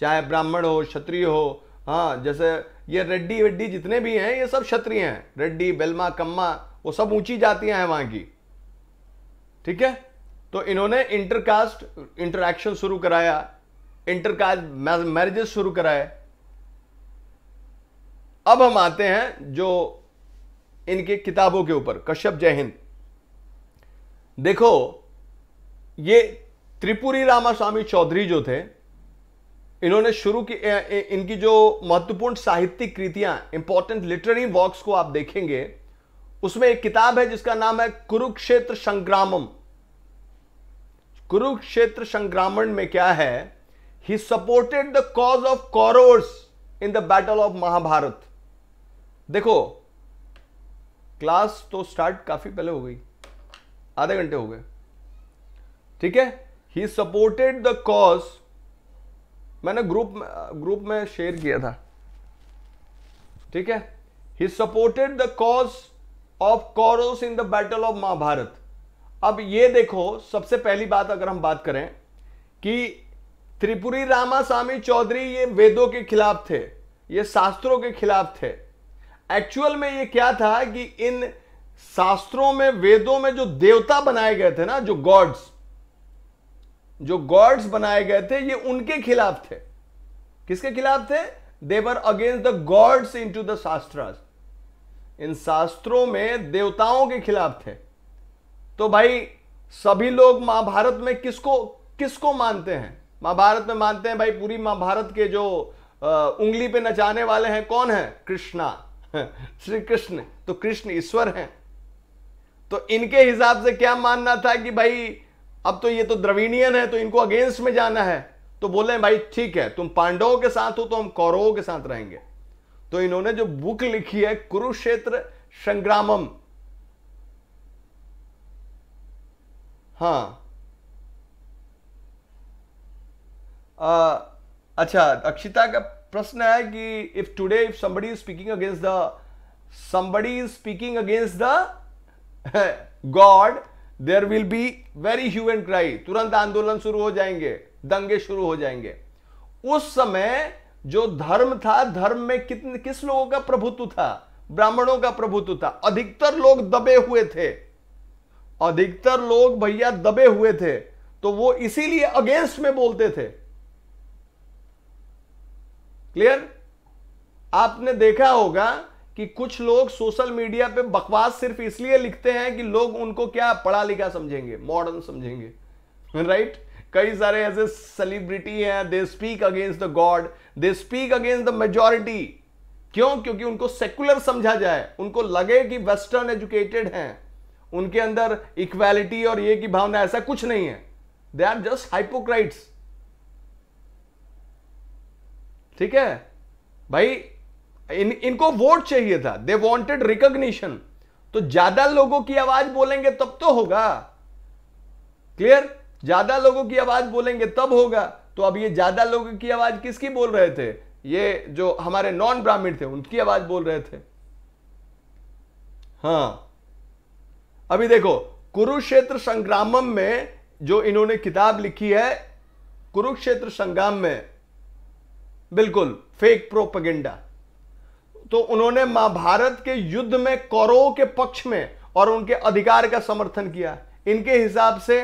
चाहे ब्राह्मण हो क्षत्रिय हो हाँ जैसे ये रेड्डी वेड्डी जितने भी हैं ये सब क्षत्रिय हैं रेड्डी बेलमा कम्मा वो सब ऊंची जातियां हैं वहां की ठीक है तो इन्होंने इंटरकास्ट इंटरक्शन शुरू कराया इंटरकास्ट मैरिजेस शुरू कराए अब हम आते हैं जो इनके किताबों के ऊपर कश्यप जय हिंद देखो ये त्रिपुरी रामास्वामी चौधरी जो थे इन्होंने शुरू की इनकी जो महत्वपूर्ण साहित्यिक कृतियां इंपॉर्टेंट लिटरेरी वर्क्स को आप देखेंगे उसमें एक किताब है जिसका नाम है कुरुक्षेत्र संग्रामम कुरुक्षेत्र संग्रामण में क्या है he supported the cause of Kauravas in the battle of Mahabharata देखो क्लास तो स्टार्ट काफी पहले हो गई आधे घंटे हो गए ठीक है ही सपोर्टेड द कॉज मैंने ग्रुप में ग्रुप में शेयर किया था ठीक है he supported the cause of Kauravas in the battle of Mahabharata अब ये देखो सबसे पहली बात अगर हम बात करें कि त्रिपुरी स्वामी चौधरी ये वेदों के खिलाफ थे ये शास्त्रों के खिलाफ थे एक्चुअल में ये क्या था कि इन शास्त्रों में वेदों में जो देवता बनाए गए थे ना जो गॉड्स जो गॉड्स बनाए गए थे ये उनके खिलाफ थे किसके खिलाफ थे they were against the gods in to the shastra in शास्त्रों में देवताओं के खिलाफ थे तो भाई सभी लोग महाभारत में किसको किसको मानते हैं महाभारत में मानते हैं भाई पूरी महाभारत के जो उंगली पे नचाने वाले हैं कौन है कृष्णा श्री कृष्ण तो कृष्ण ईश्वर हैं तो इनके हिसाब से क्या मानना था कि भाई अब तो ये तो द्रविणियन है तो इनको अगेंस्ट में जाना है तो बोले भाई ठीक है तुम पांडवों के साथ हो तो हम कौरवों के साथ रहेंगे तो इन्होंने जो बुक लिखी है कुरुक्षेत्र संग्रामम हाँ आ, अच्छा अक्षिता का प्रश्न है कि if today if somebody is speaking against the somebody is speaking against the god there will be very human cry तुरंत आंदोलन शुरू हो जाएंगे दंगे शुरू हो जाएंगे उस समय जो धर्म था धर्म में कितने किस लोगों का प्रभुत्व था ब्राह्मणों का प्रभुत्व था अधिकतर लोग दबे हुए थे अधिकतर लोग भैया दबे हुए थे तो वो इसीलिए अगेंस्ट में बोलते थे क्लियर आपने देखा होगा कि कुछ लोग सोशल मीडिया पे बकवास सिर्फ इसलिए लिखते हैं कि लोग उनको क्या पढ़ा लिखा समझेंगे मॉडर्न समझेंगे राइट कई सारे ऐसे सेलिब्रिटी हैं they speak against the god they speak against the majority क्यों क्योंकि उनको सेकुलर समझा जाए उनको लगे कि वेस्टर्न एजुकेटेड हैं उनके अंदर इक्वालिटी और ये की भावना ऐसा कुछ नहीं है दे आर जस्ट हाइपोक्राइट्स ठीक है भाई इन इनको वोट चाहिए था दे वॉन्टेड रिकोग्निशन तो ज्यादा लोगों की आवाज बोलेंगे तब तो होगा क्लियर ज्यादा लोगों की आवाज बोलेंगे तब होगा तो अब ये ज्यादा लोगों की आवाज किसकी बोल रहे थे ये जो हमारे नॉन ब्राह्मण थे उनकी आवाज बोल रहे थे हाँ अभी देखो कुरुक्षेत्र संग्रामम में जो इन्होंने किताब लिखी है कुरुक्षेत्र संग्राम में बिल्कुल फेक प्रोपगेंडा तो उन्होंने महाभारत के युद्ध में कौरवों के पक्ष में और उनके अधिकार का समर्थन किया इनके हिसाब से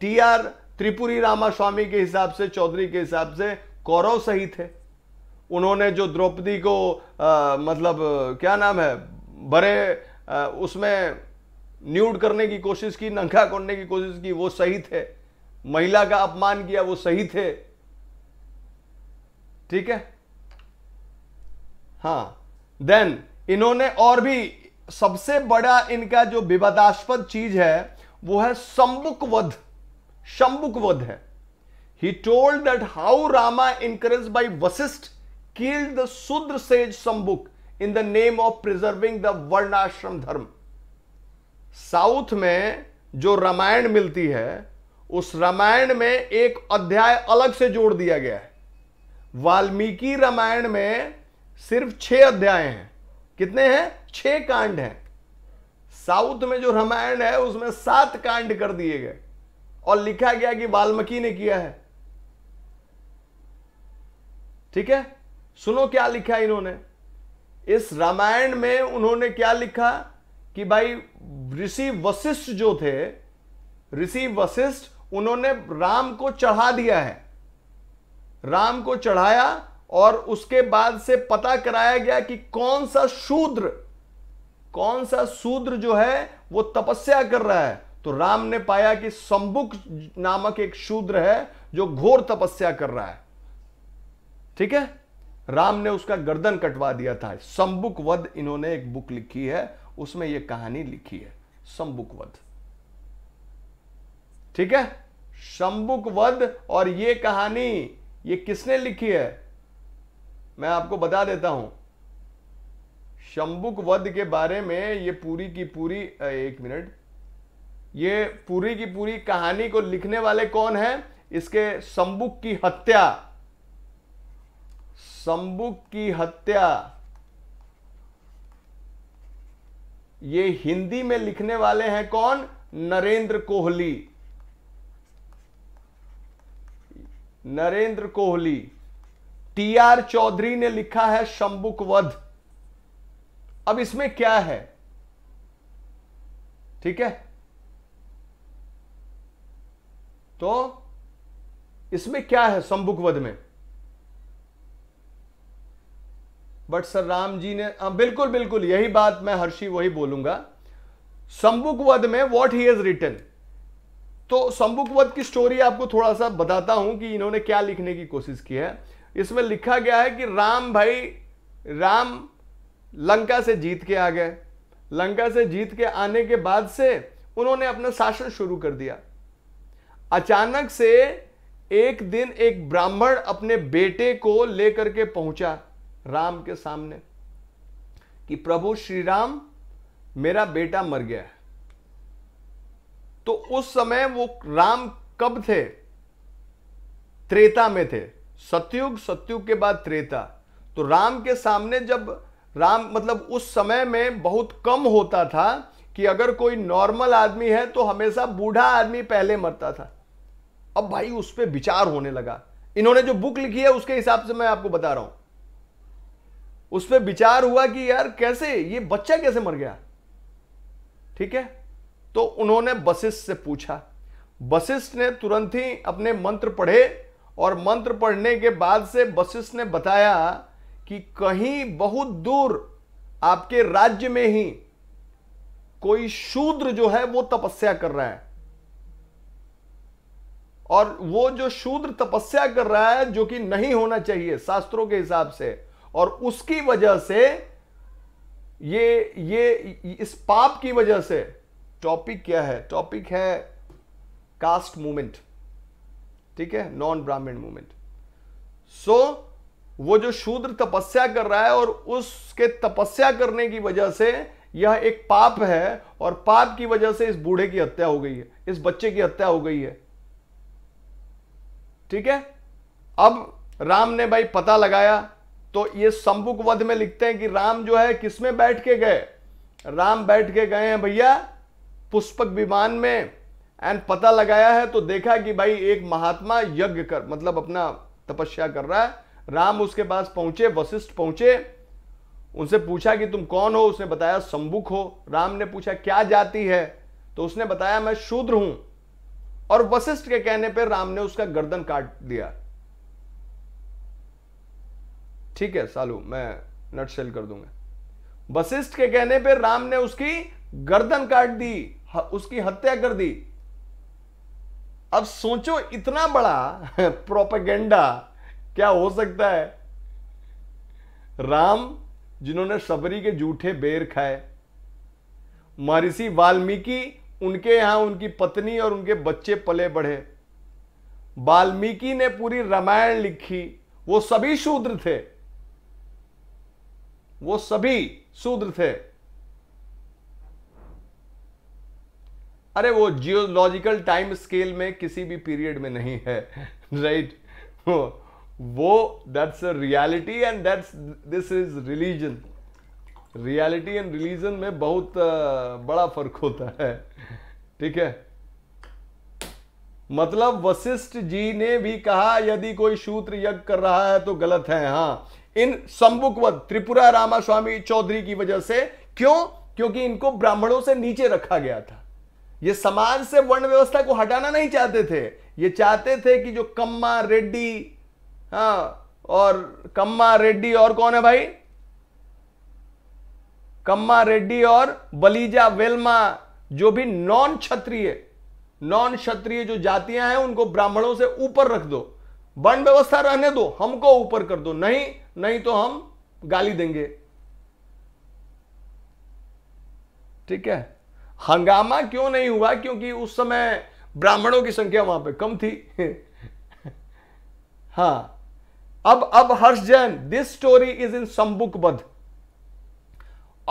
टी आर त्रिपुरी रामास्वामी के हिसाब से चौधरी के हिसाब से कौरव सही थे उन्होंने जो द्रौपदी को आ, मतलब क्या नाम है बड़े उसमें न्यूड करने की कोशिश की नंखा करने की कोशिश की वो सही थे महिला का अपमान किया वो सही थे ठीक है हां देन इन्होंने और भी सबसे बड़ा इनका जो विवादास्पद चीज है वो है शंबुक वध शंबुक वध है he told that how Rama encourage by Vashishtha killed the Shudra sage Shambuka in the name of preserving the varnashrama dharma south में जो रामायण मिलती है उस रामायण में एक अध्याय अलग से जोड़ दिया गया है वाल्मीकि रामायण में सिर्फ छह अध्याय हैं कितने हैं छह कांड हैं साउथ में जो रामायण है उसमें सात कांड कर दिए गए और लिखा गया कि वाल्मीकि ने किया है ठीक है सुनो क्या लिखा इन्होंने इस रामायण में उन्होंने क्या लिखा कि भाई ऋषि वशिष्ठ जो थे ऋषि वशिष्ठ उन्होंने राम को चढ़ा दिया है राम को चढ़ाया और उसके बाद से पता कराया गया कि कौन सा शूद्र कौन सा शूद्र जो है वो तपस्या कर रहा है तो राम ने पाया कि संबुक नामक एक शूद्र है जो घोर तपस्या कर रहा है ठीक है राम ने उसका गर्दन कटवा दिया था संबुक वध इन्होंने एक बुक लिखी है उसमें यह कहानी लिखी है शंबुक ठीक है शंबुक और यह कहानी यह किसने लिखी है मैं आपको बता देता हूं शंबुक वध के बारे में यह पूरी की पूरी एक मिनट ये पूरी की पूरी कहानी को लिखने वाले कौन है इसके शंबुक की हत्या शंबुक की हत्या ये हिंदी में लिखने वाले हैं कौन नरेंद्र कोहली नरेंद्र कोहली टी आर चौधरी ने लिखा है शंबुक वध अब इसमें क्या है ठीक है तो इसमें क्या है शंबुक वध में बट सर राम जी ने आ, बिल्कुल बिल्कुल यही बात मैं हर्षी वही बोलूंगा संबुक वध में व्हाट ही इज रिटर्न तो संबुक वध की स्टोरी आपको थोड़ा सा बताता हूं कि इन्होंने क्या लिखने की कोशिश की है इसमें लिखा गया है कि राम भाई राम लंका से जीत के आ गए लंका से जीत के आने के बाद से उन्होंने अपना शासन शुरू कर दिया अचानक से एक दिन एक ब्राह्मण अपने बेटे को लेकर के पहुंचा राम के सामने कि प्रभु श्री राम मेरा बेटा मर गया है तो उस समय वो राम कब थे त्रेता में थे सत्युग सत्युग के बाद त्रेता तो राम के सामने जब राम मतलब उस समय में बहुत कम होता था कि अगर कोई नॉर्मल आदमी है तो हमेशा बूढ़ा आदमी पहले मरता था अब भाई उस पर विचार होने लगा इन्होंने जो बुक लिखी है उसके हिसाब से मैं आपको बता रहा हूं उस पर विचार हुआ कि यार कैसे ये बच्चा कैसे मर गया ठीक है तो उन्होंने वशिष्ठ से पूछा वशिष्ठ ने तुरंत ही अपने मंत्र पढ़े और मंत्र पढ़ने के बाद से वशिष्ठ ने बताया कि कहीं बहुत दूर आपके राज्य में ही कोई शूद्र जो है वो तपस्या कर रहा है और वो जो शूद्र तपस्या कर रहा है जो कि नहीं होना चाहिए शास्त्रों के हिसाब से और उसकी वजह से ये ये इस पाप की वजह से टॉपिक क्या है टॉपिक है कास्ट मूवमेंट ठीक है नॉन ब्राह्मण मूवमेंट सो वो जो शूद्र तपस्या कर रहा है और उसके तपस्या करने की वजह से यह एक पाप है और पाप की वजह से इस बूढ़े की हत्या हो गई है इस बच्चे की हत्या हो गई है ठीक है अब राम ने भाई पता लगाया तो ये संबुक वध में लिखते हैं कि राम जो है किसमें बैठ के गए राम बैठ के गए हैं भैया पुष्पक विमान में एंड पता लगाया है तो देखा कि भाई एक महात्मा यज्ञ कर मतलब अपना तपस्या कर रहा है राम उसके पास पहुंचे वशिष्ठ पहुंचे उनसे पूछा कि तुम कौन हो उसने बताया संबुक हो राम ने पूछा क्या जाति है तो उसने बताया मैं शूद्र हूं और वशिष्ठ के कहने पर राम ने उसका गर्दन काट दिया ठीक है सालू मैं नट सेल कर दूंगा वशिष्ठ के कहने पर राम ने उसकी गर्दन काट दी उसकी हत्या कर दी अब सोचो इतना बड़ा प्रोपेगेंडा क्या हो सकता है राम जिन्होंने सबरी के जूठे बेर खाए महर्षि वाल्मीकि उनके यहां उनकी पत्नी और उनके बच्चे पले बढ़े वाल्मीकि ने पूरी रामायण लिखी वो सभी शूद्र थे वो सभी शूद्र थे अरे वो जियोलॉजिकल टाइम स्केल में किसी भी पीरियड में नहीं है राइट वो that's a reality and that's this is religion reality and religion में बहुत uh, बड़ा फर्क होता है ठीक है मतलब वशिष्ठ जी ने भी कहा यदि कोई शूत्र यज्ञ कर रहा है तो गलत है हाँ इन संबुकवध त्रिपुरा रामास्वामी चौधरी की वजह से क्यों क्योंकि इनको ब्राह्मणों से नीचे रखा गया था ये समाज से वर्ण व्यवस्था को हटाना नहीं चाहते थे ये चाहते थे कि जो कम्मा रेड्डी हाँ और कम्मा रेड्डी और कौन है भाई कम्मा रेड्डी और बलीजा वेलमा जो भी नॉन क्षत्रिय नॉन क्षत्रिय जो जातियां हैं उनको ब्राह्मणों से ऊपर रख दो वर्ण व्यवस्था रहने दो हमको ऊपर कर दो नहीं नहीं तो हम गाली देंगे ठीक है हंगामा क्यों नहीं हुआ क्योंकि उस समय ब्राह्मणों की संख्या वहां पे कम थी हाँ अब अब Harsh Jain this story is in बद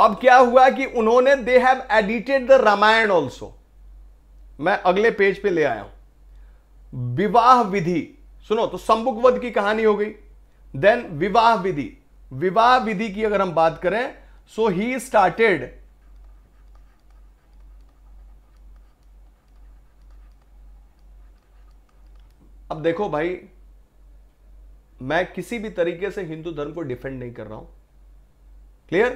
अब क्या हुआ कि उन्होंने they have edited the Ramayana also मैं अगले पेज पे ले आया हूं विवाह विधि सुनो तो संबुकवध की कहानी हो गई देन विवाह विधि विवाह विधि की अगर हम बात करें सो ही स्टार्टेड अब देखो भाई मैं किसी भी तरीके से हिंदू धर्म को डिफेंड नहीं कर रहा हूं क्लियर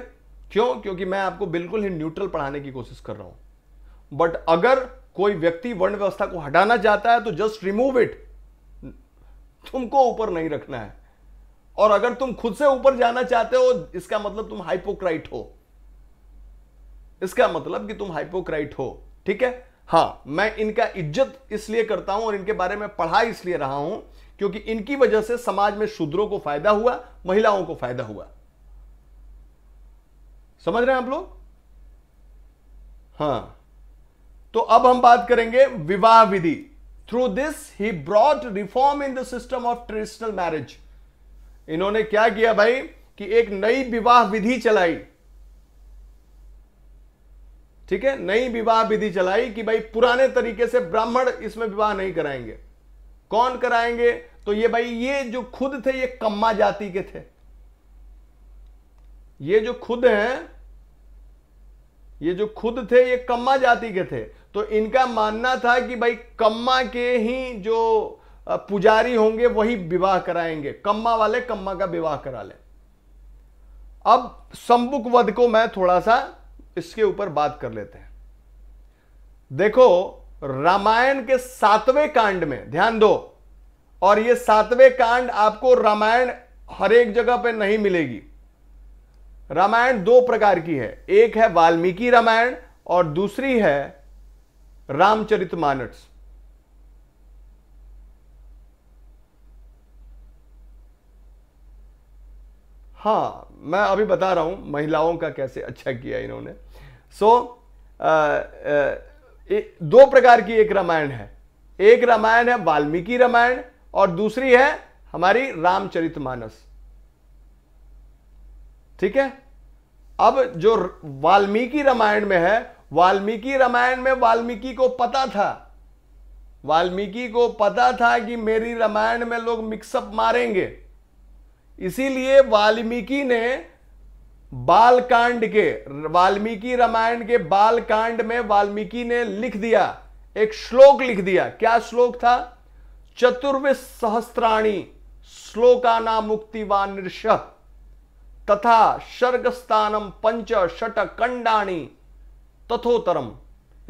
क्यों क्योंकि मैं आपको बिल्कुल ही न्यूट्रल पढ़ाने की कोशिश कर रहा हूं बट अगर कोई व्यक्ति वर्ण व्यवस्था को हटाना चाहता है तो जस्ट रिमूव इट तुमको ऊपर नहीं रखना है और अगर तुम खुद से ऊपर जाना चाहते हो इसका मतलब तुम हाइपोक्राइट हो इसका मतलब कि तुम हाइपोक्राइट हो ठीक है हाँ मैं इनका इज्जत इसलिए करता हूं और इनके बारे में पढ़ा इसलिए रहा हूं क्योंकि इनकी वजह से समाज में शूद्रों को फायदा हुआ महिलाओं को फायदा हुआ समझ रहे हैं आप लोग हाँ तो अब हम बात करेंगे विवाह विधि through this he brought reform in the system of traditional marriage इन्होंने क्या किया भाई कि एक नई विवाह विधि चलाई ठीक है नई विवाह विधि चलाई कि भाई पुराने तरीके से ब्राह्मण इसमें विवाह नहीं कराएंगे कौन कराएंगे तो ये भाई ये जो खुद थे ये कम्मा जाति के थे ये जो खुद हैं ये जो खुद थे ये कम्मा जाति के थे तो इनका मानना था कि भाई कम्मा के ही जो पुजारी होंगे वही विवाह कराएंगे कम्मा वाले कम्मा का विवाह करा ले अब संबुक वध को मैं थोड़ा सा इसके ऊपर बात कर लेते हैं देखो रामायण के सातवें कांड में ध्यान दो और ये सातवें कांड आपको रामायण हर एक जगह पे नहीं मिलेगी रामायण दो प्रकार की है एक है वाल्मीकि रामायण और दूसरी है रामचरितमानस हाँ मैं अभी बता रहा हूँ महिलाओं का कैसे अच्छा किया इन्होंने सो so, दो प्रकार की एक रामायण है एक रामायण है वाल्मीकि रामायण और दूसरी है हमारी रामचरितमानस ठीक है अब जो वाल्मीकि रामायण में है वाल्मीकि रामायण में वाल्मीकि को पता था वाल्मीकि को पता था कि मेरी रामायण में लोग मिक्सअप मारेंगे इसीलिए वाल्मीकि ने बालकांड के वाल्मीकि रामायण के बालकांड में वाल्मीकि ने लिख दिया एक श्लोक लिख दिया क्या श्लोक था चतुर्विश सहस्त्राणी श्लोकाना मुक्तिवानृष तथा शर्गस्तानम पंच शट कंडाणी तथोतरम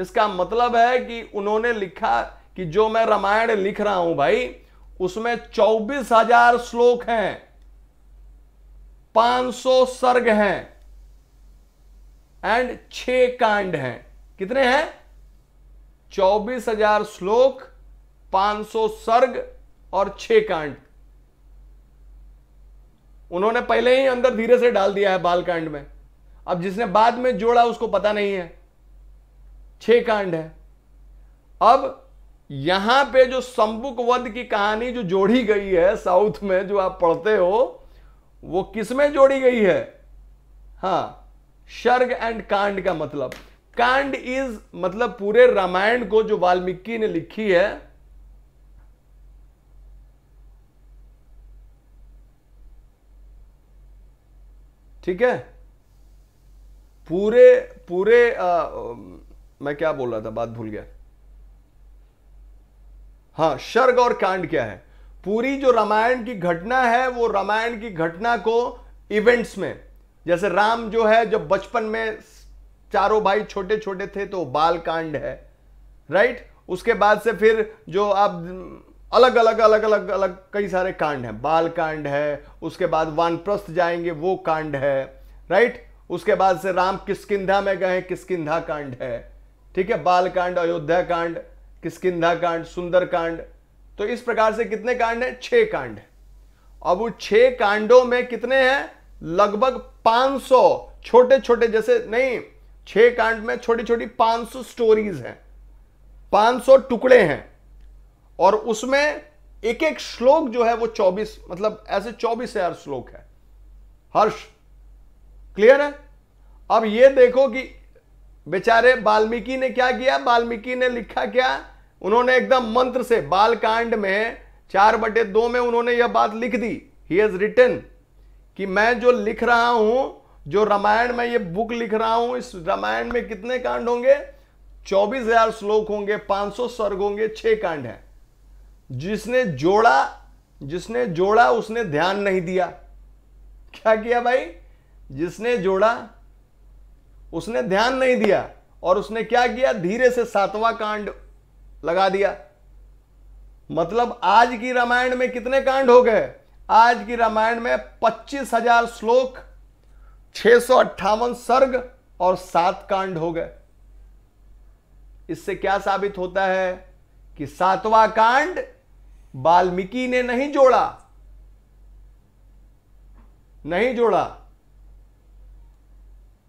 इसका मतलब है कि उन्होंने लिखा कि जो मैं रामायण लिख रहा हूं भाई उसमें चौबीस हजार श्लोक हैं 500 सर्ग हैं एंड छ कांड हैं कितने हैं 24,000 श्लोक 500 सर्ग और छ कांड उन्होंने पहले ही अंदर धीरे से डाल दिया है बाल कांड में अब जिसने बाद में जोड़ा उसको पता नहीं है छह कांड है अब यहां पे जो संबुक वध की कहानी जो जोड़ी गई है साउथ में जो आप पढ़ते हो वो किस में जोड़ी गई है हा शर्ग एंड कांड का मतलब कांड इज मतलब पूरे रामायण को जो वाल्मीकि ने लिखी है ठीक है पूरे पूरे आ, मैं क्या बोल रहा था बात भूल गया हां शर्ग और कांड क्या है पूरी जो रामायण की घटना है वो रामायण की घटना को इवेंट्स में जैसे राम जो है जब बचपन में चारों भाई छोटे छोटे थे तो बाल कांड है राइट उसके बाद से फिर जो आप अलग अलग अलग अलग अलग कई सारे कांड हैं बाल कांड है उसके बाद वानप्रस्थ जाएंगे वो कांड है राइट उसके बाद से राम किसकिंधा में गए किसकिंधा कांड है ठीक है बाल कांड अयोध्या कांड किसकिंधा कांड सुंदर कांड तो इस प्रकार से कितने कांड है छह कांड अब छह कांडों में कितने हैं लगभग 500 छोटे छोटे जैसे नहीं छह कांड में छोटी छोटी 500 स्टोरीज हैं 500 टुकड़े हैं और उसमें एक एक श्लोक जो है वो 24 मतलब ऐसे 24 हजार श्लोक है हर्ष क्लियर है अब ये देखो कि बेचारे वाल्मीकि ने क्या किया वाल्मीकि ने लिखा क्या उन्होंने एकदम मंत्र से बाल कांड में चार बटे दो में उन्होंने यह बात लिख दी ही हैज रिटर्न कि मैं जो लिख रहा हूं जो रामायण में ये बुक लिख रहा हूं इस रामायण में कितने कांड होंगे चौबीस हजार श्लोक होंगे पांच सौ सर्ग होंगे छह कांड हैं जिसने जोड़ा जिसने जोड़ा उसने ध्यान नहीं दिया क्या किया भाई जिसने जोड़ा उसने ध्यान नहीं दिया और उसने क्या किया धीरे से सातवां कांड लगा दिया मतलब आज की रामायण में कितने कांड हो गए आज की रामायण में पच्चीस हजार श्लोक छह सौ अट्ठावन सर्ग और सात कांड हो गए इससे क्या साबित होता है कि सातवां कांड वाल्मीकि ने नहीं जोड़ा नहीं जोड़ा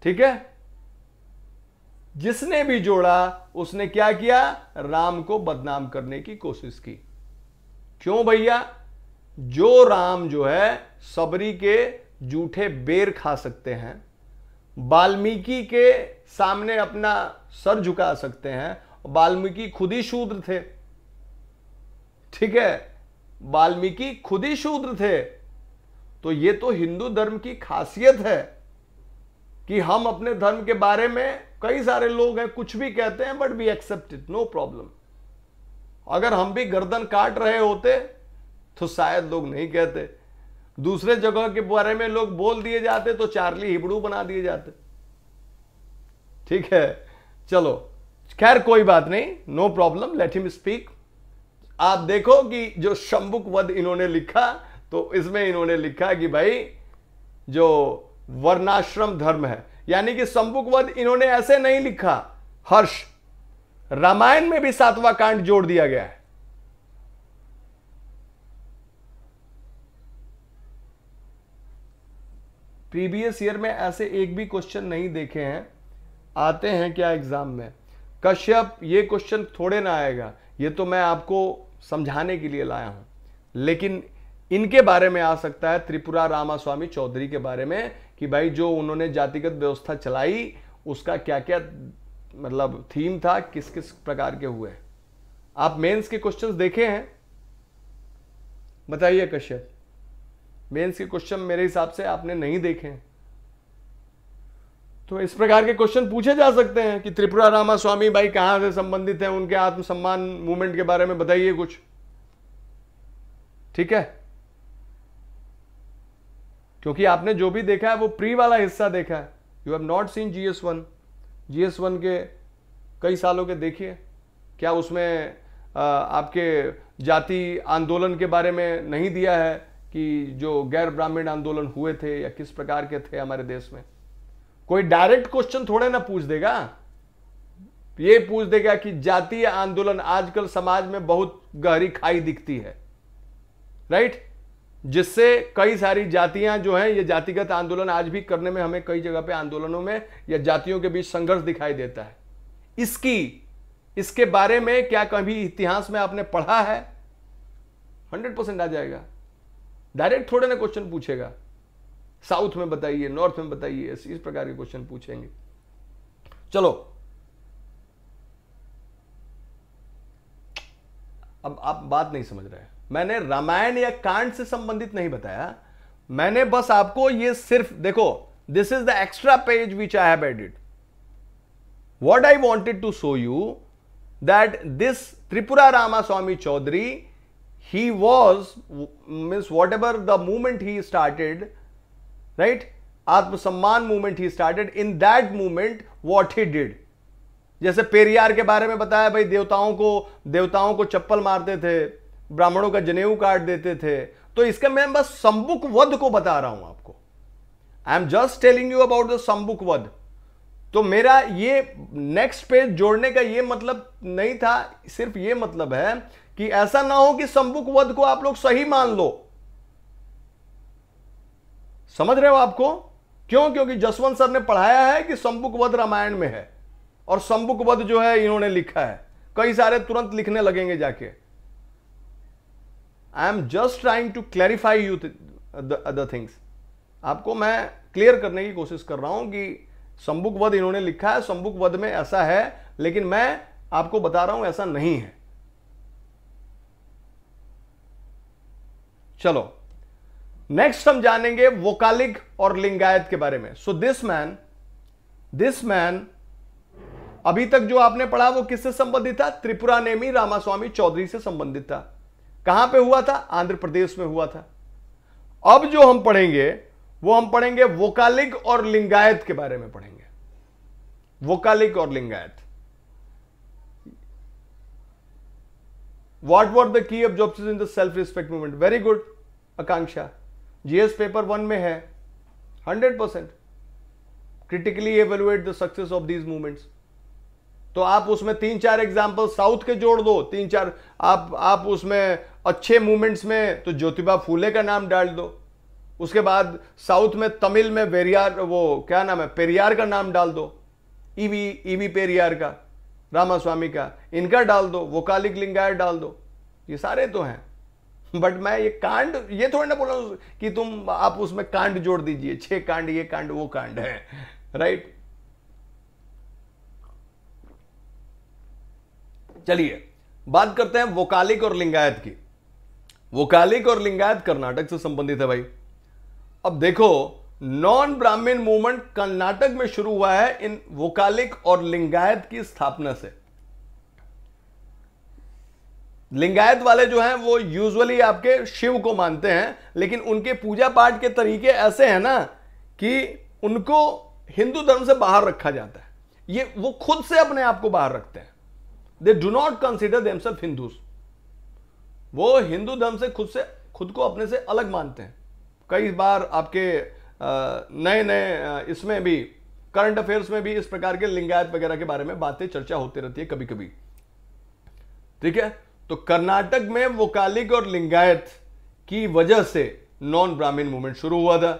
ठीक है जिसने भी जोड़ा उसने क्या किया राम को बदनाम करने की कोशिश की क्यों भैया जो राम जो है सबरी के जूठे बेर खा सकते हैं वाल्मीकि के सामने अपना सर झुका सकते हैं वाल्मीकि खुद ही शूद्र थे ठीक है वाल्मीकि खुद ही शूद्र थे तो ये तो हिंदू धर्म की खासियत है कि हम अपने धर्म के बारे में कई सारे लोग हैं कुछ भी कहते हैं but we accept it no problem अगर हम भी गर्दन काट रहे होते तो शायद लोग नहीं कहते दूसरे जगह के बारे में लोग बोल दिए जाते तो चार्ली हिबड़ू बना दिए जाते ठीक है चलो खैर कोई बात नहीं no problem let him speak आप देखो कि जो शंबुक वध इन्होंने लिखा तो इसमें इन्होंने लिखा कि भाई जो वर्णाश्रम धर्म है यानी कि वध इन्होंने ऐसे नहीं लिखा हर्ष रामायण में भी सातवां कांड जोड़ दिया गया है प्रीवियस ईयर में ऐसे एक भी क्वेश्चन नहीं देखे हैं आते हैं क्या एग्जाम में कश्यप ये क्वेश्चन थोड़े ना आएगा ये तो मैं आपको समझाने के लिए लाया हूं लेकिन इनके बारे में आ सकता है त्रिपुरा रामास्वामी चौधरी के बारे में कि भाई जो उन्होंने जातिगत व्यवस्था चलाई उसका क्या क्या मतलब थीम था किस किस प्रकार के हुए आप मेंस के क्वेश्चंस देखे हैं बताइए कश्यप मेंस के क्वेश्चन मेरे हिसाब से आपने नहीं देखे हैं तो इस प्रकार के क्वेश्चन पूछे जा सकते हैं कि त्रिपुरा रामा स्वामी भाई कहां से संबंधित हैं उनके आत्मसम्मान मूवमेंट के बारे में बताइए कुछ ठीक है क्योंकि आपने जो भी देखा है वो प्री वाला हिस्सा देखा है you have not seen G S one G S one के कई सालों के देखिए क्या उसमें आपके जाति आंदोलन के बारे में नहीं दिया है कि जो गैर ब्राह्मण आंदोलन हुए थे या किस प्रकार के थे हमारे देश में कोई डायरेक्ट क्वेश्चन थोड़े ना पूछ देगा ये पूछ देगा कि जातीय आंदोलन आजकल समाज में बहुत गहरी खाई दिखती है राइट right? जिससे कई सारी जातियां जो हैं ये जातिगत आंदोलन आज भी करने में हमें कई जगह पे आंदोलनों में या जातियों के बीच संघर्ष दिखाई देता है इसकी इसके बारे में क्या कभी इतिहास में आपने पढ़ा है हंड्रेड परसेंट आ जाएगा डायरेक्ट थोड़े ना क्वेश्चन पूछेगा साउथ में बताइए नॉर्थ में बताइए इस प्रकार के क्वेश्चन पूछेंगे चलो अब आप बात नहीं समझ रहे हैं मैंने रामायण या कांड से संबंधित नहीं बताया मैंने बस आपको ये सिर्फ देखो this is the extra page which I have edit what i wanted to show you that this tripura ramaswamy chaudhary he was means whatever the movement he started right आत्मसम्मान movement he started in that movement what he did जैसे पेरियार के बारे में बताया भाई देवताओं को देवताओं को चप्पल मारते थे ब्राह्मणों का जनेऊ काट देते थे तो इसका मैं बस संबुक वध को बता रहा हूं आपको I am just telling you about the Shambuka vadh तो मेरा ये नेक्स्ट पेज जोड़ने का ये मतलब नहीं था सिर्फ ये मतलब है कि ऐसा ना हो कि संबुक वध को आप लोग सही मान लो समझ रहे हो आपको क्यों क्योंकि जसवंत सर ने पढ़ाया है कि संबुक वध रामायण में है और संबुक वध जो है इन्होंने लिखा है कई सारे तुरंत लिखने लगेंगे जाके I am just trying to clarify you other things आपको मैं क्लियर करने की कोशिश कर रहा हूं कि संबुक वध इन्होंने लिखा है संबुक वध में ऐसा है लेकिन मैं आपको बता रहा हूं ऐसा नहीं है चलो नेक्स्ट हम जानेंगे वोकालिक और लिंगायत के बारे में so this man this man अभी तक जो आपने पढ़ा वो किससे संबंधित था त्रिपुरा नेमी रामास्वामी चौधरी से संबंधित था कहां पे हुआ था आंध्र प्रदेश में हुआ था अब जो हम पढ़ेंगे वो हम पढ़ेंगे वोकालिक और लिंगायत के बारे में पढ़ेंगे वोकालिक और Lingayat what what the key job in the self respect movement very good Akanksha GS paper one में है hundred percent critically evaluate the success of these movements तो आप उसमें तीन चार एग्जाम्पल साउथ के जोड़ दो तीन चार आप आप उसमें अच्छे मूवमेंट्स में तो ज्योतिबा फूले का नाम डाल दो उसके बाद साउथ में तमिल में वेरियार वो क्या नाम है पेरियार का नाम डाल दो ईवी ईवी पेरियार का रामास्वामी का इनका डाल दो वोकालिक लिंगायत डाल दो ये सारे तो हैं बट मैं ये कांड ये थोड़ा ना बोला कि तुम आप उसमें कांड जोड़ दीजिए छह कांड ये कांड वो कांड है राइट चलिए बात करते हैं वोकालिक और लिंगायत की वोकालिक और लिंगायत कर्नाटक से संबंधित है भाई अब देखो नॉन ब्राह्मीण मूवमेंट कर्नाटक में शुरू हुआ है इन वोकालिक और लिंगायत की स्थापना से लिंगायत वाले जो हैं वो यूजुअली आपके शिव को मानते हैं लेकिन उनके पूजा पाठ के तरीके ऐसे हैं ना कि उनको हिंदू धर्म से बाहर रखा जाता है ये वो खुद से अपने आप को बाहर रखते हैं they do not consider self Hindus वो हिंदू धर्म से खुद से खुद को अपने से अलग मानते हैं कई बार आपके नए नए इसमें भी करंट अफेयर्स में भी इस प्रकार के लिंगायत वगैरह के बारे में बातें चर्चा होती रहती है कभी कभी ठीक है तो कर्नाटक में वोकालिक और लिंगायत की वजह से नॉन ब्राह्मीण मूवमेंट शुरू हुआ था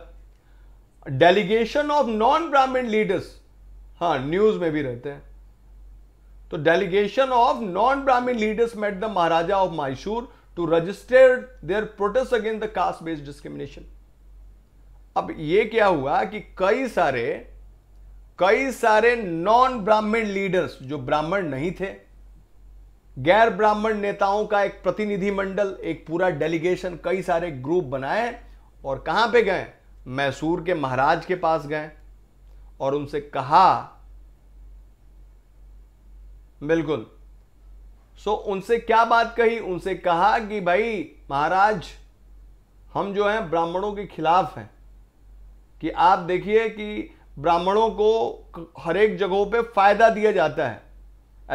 delegation of non Brahmin leaders हाँ न्यूज में भी रहते हैं तो delegation of non Brahmin leaders met the Maharaja of Mysore to register their protest against the caste based discrimination अब ये क्या हुआ कि कई सारे कई सारे नॉन ब्राह्मण लीडर्स जो ब्राह्मण नहीं थे गैर ब्राह्मण नेताओं का एक प्रतिनिधि मंडल एक पूरा डेलीगेशन कई सारे ग्रुप बनाए और कहां पे गए मैसूर के महाराज के पास गए और उनसे कहा बिल्कुल सो उनसे क्या बात कही उनसे कहा कि भाई महाराज हम जो हैं ब्राह्मणों के खिलाफ हैं कि आप देखिए कि ब्राह्मणों को हर एक जगहों पे फ़ायदा दिया जाता है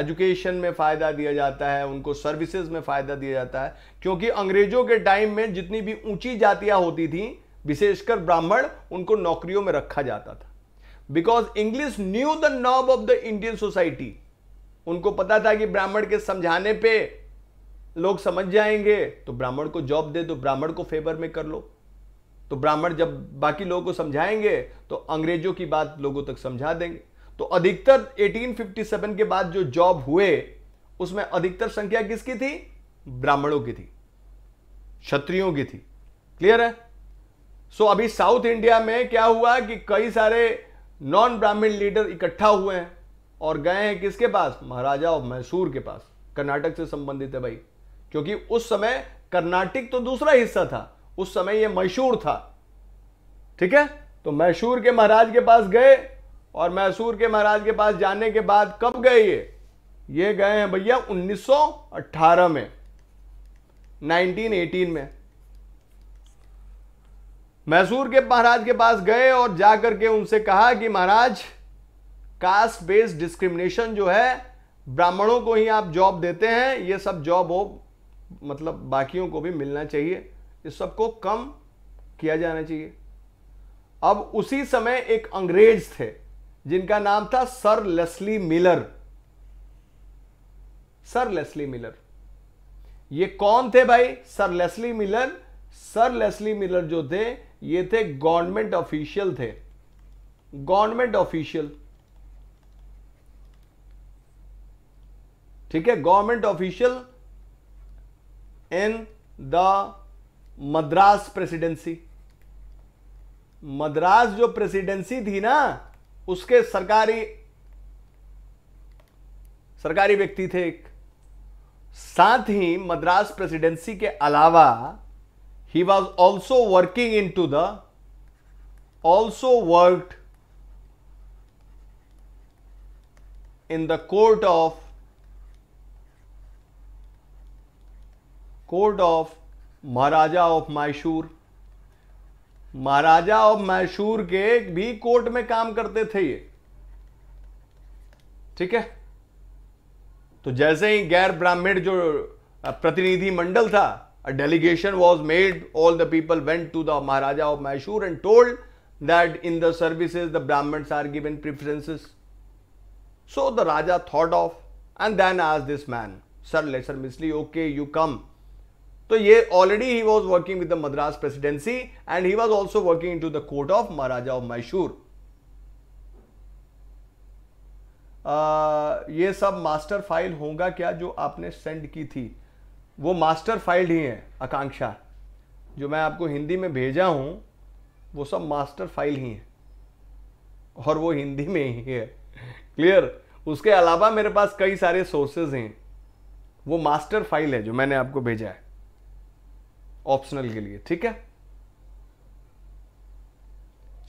एजुकेशन में फ़ायदा दिया जाता है उनको सर्विसेज में फ़ायदा दिया जाता है क्योंकि अंग्रेजों के टाइम में जितनी भी ऊंची जातियां होती थी विशेषकर ब्राह्मण उनको नौकरियों में रखा जाता था because English knew the knob of the Indian society उनको पता था कि ब्राह्मण के समझाने पे लोग समझ जाएंगे तो ब्राह्मण को जॉब दे दो तो ब्राह्मण को फेवर में कर लो तो ब्राह्मण जब बाकी लोगों को समझाएंगे तो अंग्रेजों की बात लोगों तक समझा देंगे तो अधिकतर 1857 के बाद जो जॉब हुए उसमें अधिकतर संख्या किसकी थी ब्राह्मणों की थी क्षत्रियों की थी क्लियर है सो so, अभी साउथ इंडिया में क्या हुआ कि कई सारे नॉन ब्राह्मण लीडर इकट्ठा हुए हैं और गए हैं किसके पास महाराजा ऑफ मैसूर के पास कर्नाटक से संबंधित है भाई क्योंकि उस समय कर्नाटक तो दूसरा हिस्सा था उस समय ये मैसूर था ठीक है तो मैसूर के महाराज के पास गए और मैसूर के महाराज के पास जाने के बाद कब गए ये ये गए हैं भैया 1918 में 1918 में मैसूर के महाराज के पास गए और जाकर के उनसे कहा कि महाराज कास्ट बेस्ड डिस्क्रिमिनेशन जो है ब्राह्मणों को ही आप जॉब देते हैं ये सब जॉब हो मतलब बाकियों को भी मिलना चाहिए इस सबको कम किया जाना चाहिए अब उसी समय एक अंग्रेज थे जिनका नाम था sir Leslie Miller sir Leslie Miller ये कौन थे भाई sir Leslie Miller sir Leslie Miller जो थे ये थे गवर्नमेंट ऑफिशियल थे गवर्नमेंट ऑफिशियल ठीक है government official in the Madras presidency Madras जो प्रेसिडेंसी थी ना उसके सरकारी सरकारी व्यक्ति थे एक साथ ही मद्रास प्रेसिडेंसी के अलावा he was also working in to the also worked in the court of court of Maharaja of Mysore Maharaja of Mysore के भी कोर्ट में काम करते थे ये ठीक है तो जैसे ही गैर ब्राह्मण जो प्रतिनिधि मंडल था a delegation was made all the people went to the Maharaja of Mysore and told that in the service the Brahmin are given preferences so the raja thought of and then आज this man sir Leslie Miller okay you come तो ये already he was working with the Madras presidency and he was also working in to the court of Maharaja of Mysore ये सब मास्टर फाइल होगा क्या जो आपने सेंड की थी वो मास्टर फाइल ही है आकांक्षा जो मैं आपको हिंदी में भेजा हूं वो सब मास्टर फाइल ही है और वो हिंदी में ही है क्लियर उसके अलावा मेरे पास कई सारे सोर्सेज हैं वो मास्टर फाइल है जो मैंने आपको भेजा है ऑप्शनल के लिए ठीक है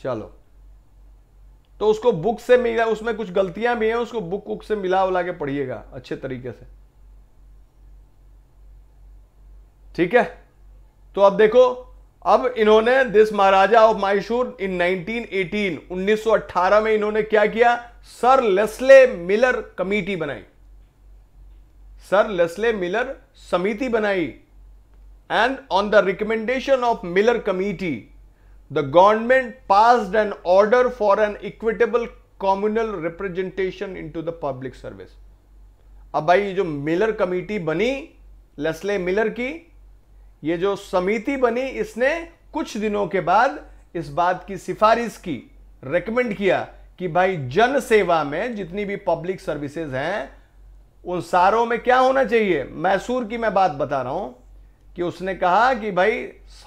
चलो तो उसको बुक से मिला उसमें कुछ गलतियां भी हैं उसको बुक बुक से मिला उला के पढ़िएगा अच्छे तरीके से ठीक है तो अब देखो अब इन्होंने दिस महाराजा ऑफ माइशूर इन 1918 1918 में इन्होंने क्या किया सर लेस्ले मिलर कमेटी बनाई सर लेस्ले मिलर समिति बनाई and on the recommendation of Miller committee, the government passed an order for an equitable communal representation into the public service. ab bhai ye jo miller committee bani lesle miller ki ye jo samiti bani isne kuch दिनों ke baad is baat ki सिफारिश ki recommend kiya कि भाई जन सेवा में जितनी भी पब्लिक सर्विसेज हैं उन सारों में क्या होना चाहिए मैसूर की मैं बात बता रहा हूं कि उसने कहा कि भाई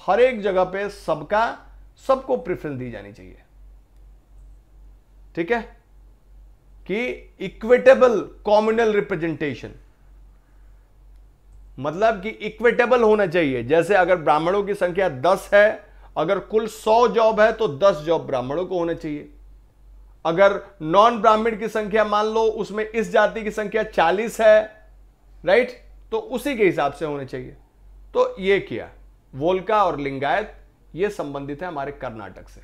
हर एक जगह पे सबका सबको प्रेफरेंस दी जानी चाहिए ठीक है कि इक्वेटेबल कॉम्युनल रिप्रेजेंटेशन मतलब कि इक्वेटेबल होना चाहिए जैसे अगर ब्राह्मणों की संख्या 10 है अगर कुल 100 जॉब है तो 10 जॉब ब्राह्मणों को होना चाहिए अगर नॉन ब्राह्मण की संख्या मान लो उसमें इस जाति की संख्या 40 है राइट तो उसी के हिसाब से होना चाहिए तो ये किया वोल्का और लिंगायत ये संबंधित है हमारे कर्नाटक से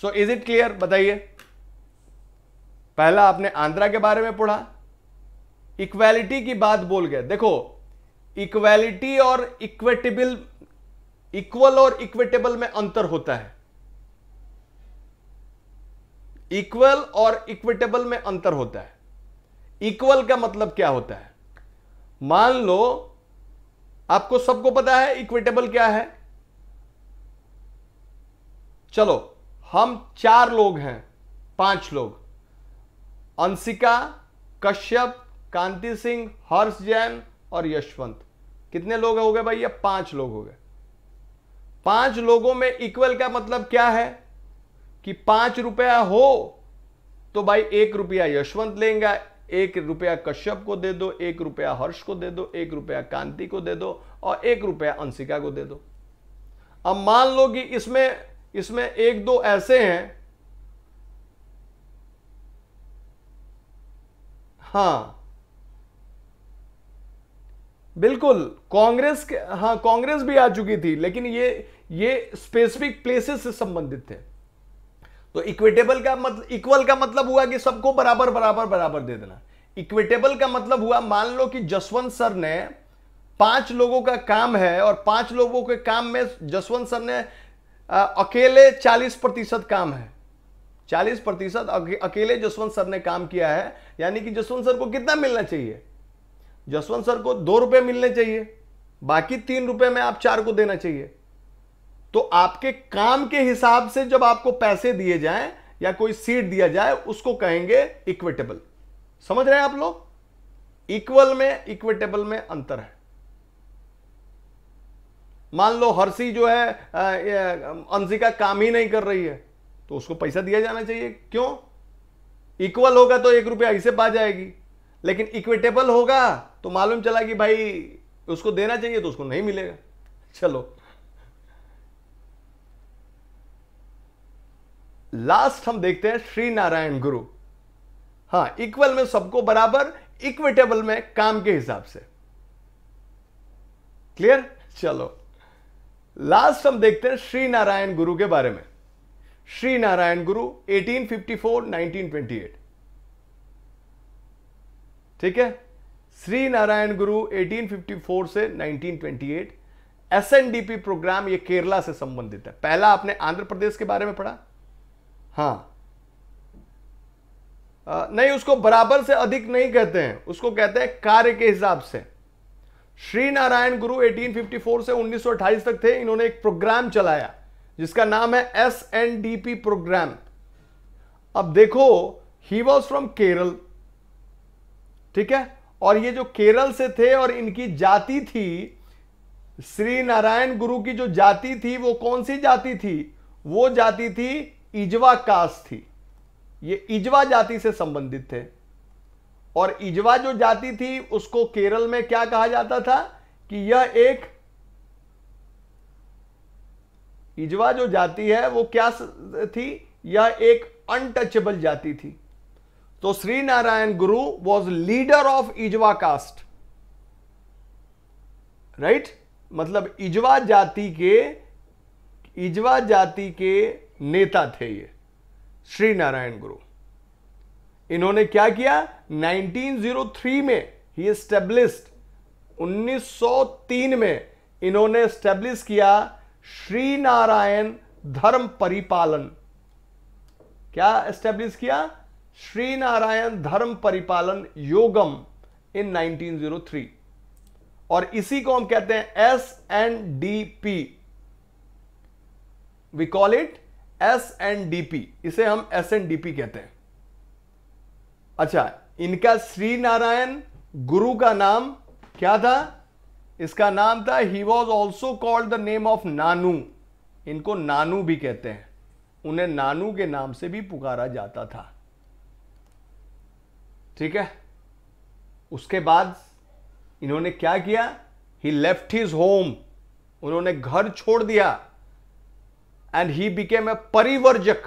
सो इज इट क्लियर बताइए पहला आपने आंध्रा के बारे में पढ़ा इक्वेलिटी की बात बोल गए देखो इक्वेलिटी और इक्वेटेबल इक्वल और इक्वेटेबल में अंतर होता है इक्वल और इक्विटेबल में अंतर होता है इक्वल का मतलब क्या होता है मान लो आपको सबको पता है इक्विटेबल क्या है चलो हम चार लोग हैं पांच लोग अंशिका कश्यप कांति सिंह हर्ष जैन और यशवंत कितने लोग हो गए भाई ये पांच लोग हो गए पांच लोगों में इक्वल का मतलब क्या है कि पांच रुपया हो तो भाई एक रुपया यशवंत लेंगे एक रुपया कश्यप को दे दो एक रुपया हर्ष को दे दो एक रुपया कांति को दे दो और एक रुपया अंशिका को दे दो अब मान लो कि इसमें इसमें एक दो ऐसे हैं हाँ बिल्कुल कांग्रेस हाँ कांग्रेस भी आ चुकी थी लेकिन ये ये स्पेसिफिक प्लेसेस से संबंधित थे तो इक्वेटेबल का मतलब इक्वल का मतलब हुआ कि सबको बराबर बराबर बराबर दे देना इक्विटेबल का मतलब हुआ मान लो कि जसवंत सर ने पांच लोगों का काम है और पांच लोगों के काम में जसवंत सर ने आ, अकेले चालीस प्रतिशत काम है चालीस प्रतिशत अकेले जसवंत सर ने काम किया है यानी कि जसवंत सर को कितना मिलना चाहिए जसवंत सर को दो रुपये मिलने चाहिए बाकी तीन रुपये में आप चार को देना चाहिए तो आपके काम के हिसाब से जब आपको पैसे दिए जाएं या कोई सीट दिया जाए उसको कहेंगे इक्विटेबल समझ रहे हैं आप लोग इक्वल में इक्विटेबल में अंतर है मान लो हर्षी जो है अंशिका काम ही नहीं कर रही है तो उसको पैसा दिया जाना चाहिए क्यों इक्वल होगा तो एक रुपया इसे पा जाएगी लेकिन इक्विटेबल होगा तो मालूम चला कि भाई उसको देना चाहिए तो उसको नहीं मिलेगा चलो लास्ट हम देखते हैं श्री नारायण गुरु हां इक्वल में सबको बराबर इक्विटेबल में काम के हिसाब से क्लियर चलो लास्ट हम देखते हैं श्री नारायण गुरु के बारे में श्री नारायण गुरु 1854 1928 ठीक है श्री नारायण गुरु 1854 से 1928 एसएनडीपी प्रोग्राम ये केरला से संबंधित है पहला आपने आंध्र प्रदेश के बारे में पढ़ा हाँ आ, नहीं उसको बराबर से अधिक नहीं कहते हैं उसको कहते हैं कार्य के हिसाब से श्री नारायण गुरु 1854 से 1928 तक थे इन्होंने एक प्रोग्राम चलाया जिसका नाम है S N D P program अब देखो ही वॉज फ्रॉम केरल ठीक है और ये जो केरल से थे और इनकी जाति थी श्री नारायण गुरु की जो जाति थी वो कौन सी जाति थी वो जाति थी इजवा कास थी ये इजवा जाति से संबंधित थे और इजवा जो जाति थी उसको केरल में क्या कहा जाता था कि यह एक इजवा जो जाति है वो क्या थी यह एक अनटचेबल जाति थी तो Shri Narayana Guru was leader of Ezhava caste right मतलब इजवा जाति के इजवा जाति के नेता थे ये श्री नारायण गुरु इन्होंने क्या किया 1903 में ही एस्टेब्लिश्ड 1903 में इन्होंने स्टेब्लिश किया श्री नारायण धर्म परिपालन क्या स्टेब्लिश किया श्री नारायण धर्म परिपालन योगम इन 1903 और इसी को हम कहते हैं S N D P we call it S D P इसे हम एस एंड डीपी कहते हैं अच्छा इनका श्री नारायण गुरु का नाम क्या था इसका नाम था he was also called the name of Nanu इनको नानू भी कहते हैं उन्हें नानू के नाम से भी पुकारा जाता था ठीक है उसके बाद इन्होंने क्या किया ही लेफ्ट हिज होम उन्होंने घर छोड़ दिया and he became a परिवर्जक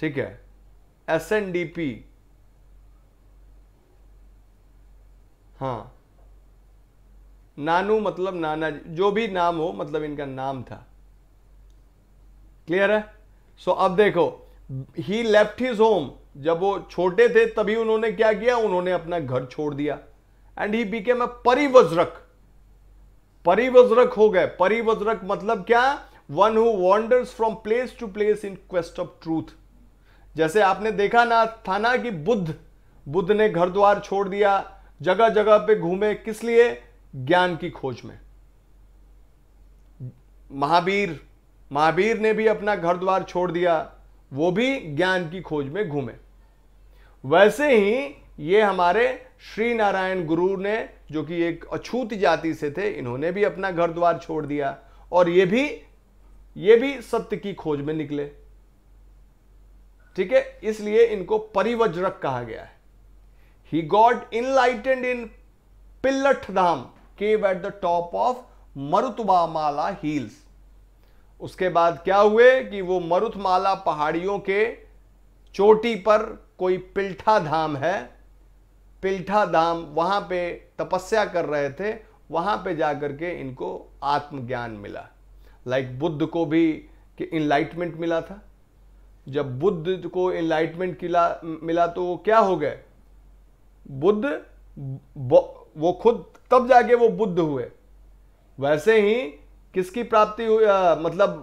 ठीक है एस एन डी पी हाँ नानू मतलब नाना जो भी नाम हो मतलब इनका नाम था क्लियर है सो so, अब देखो ही लेफ्ट हिज होम जब वो छोटे थे तभी उन्होंने क्या किया उन्होंने अपना घर छोड़ दिया एंड ही बीके अ परिवज्रक परिवज्रक हो गए परिवज्रक मतलब क्या one who wanders from place to place in quest of truth जैसे आपने देखा ना था ना कि बुद्ध बुद्ध ने घर द्वार छोड़ दिया जगह जगह पे घूमे किस लिए ज्ञान की खोज में महावीर महावीर ने भी अपना घर द्वार छोड़ दिया वो भी ज्ञान की खोज में घूमे वैसे ही ये हमारे श्री नारायण गुरु ने जो कि एक अछूत जाति से थे इन्होंने भी अपना घर द्वार छोड़ दिया और ये भी ये भी सत्य की खोज में निकले ठीक है इसलिए इनको परिवज्रक कहा गया है he got enlightened in Pillathadam cave at the top of Maruthwamala hills उसके बाद क्या हुए कि वो मरुतमाला पहाड़ियों के चोटी पर कोई पिल्ठा धाम है पिल्ठा धाम वहां पे तपस्या कर रहे थे वहाँ पे जाकर के इनको आत्मज्ञान मिला लाइक like बुद्ध को भी कि इनलाइटमेंट मिला था जब बुद्ध को इनलाइटमेंट मिला तो वो क्या हो गए बुद्ध वो खुद तब जाके वो बुद्ध हुए वैसे ही किसकी प्राप्ति हुई मतलब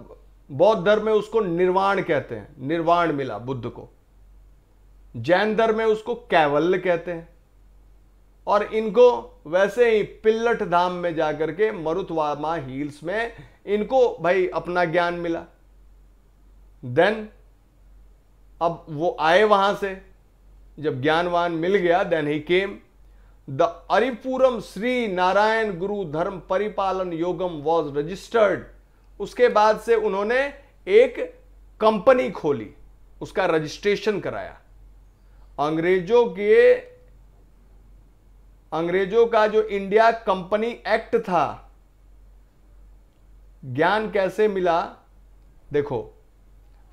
बौद्ध धर्म में उसको निर्वाण कहते हैं निर्वाण मिला बुद्ध को जैन धर्म में उसको कैवल्य कहते हैं और इनको वैसे ही पिल्लट धाम में जाकर के मरुतवामा हिल्स में इनको भाई अपना ज्ञान मिला देन अब वो आए वहां से जब ज्ञानवान मिल गया then he came the Aruvippuram Shri Narayana Guru Dharma परिपालन योगम वॉज रजिस्टर्ड उसके बाद से उन्होंने एक कंपनी खोली उसका रजिस्ट्रेशन कराया अंग्रेजों के अंग्रेजों का जो इंडिया कंपनी एक्ट था ज्ञान कैसे मिला देखो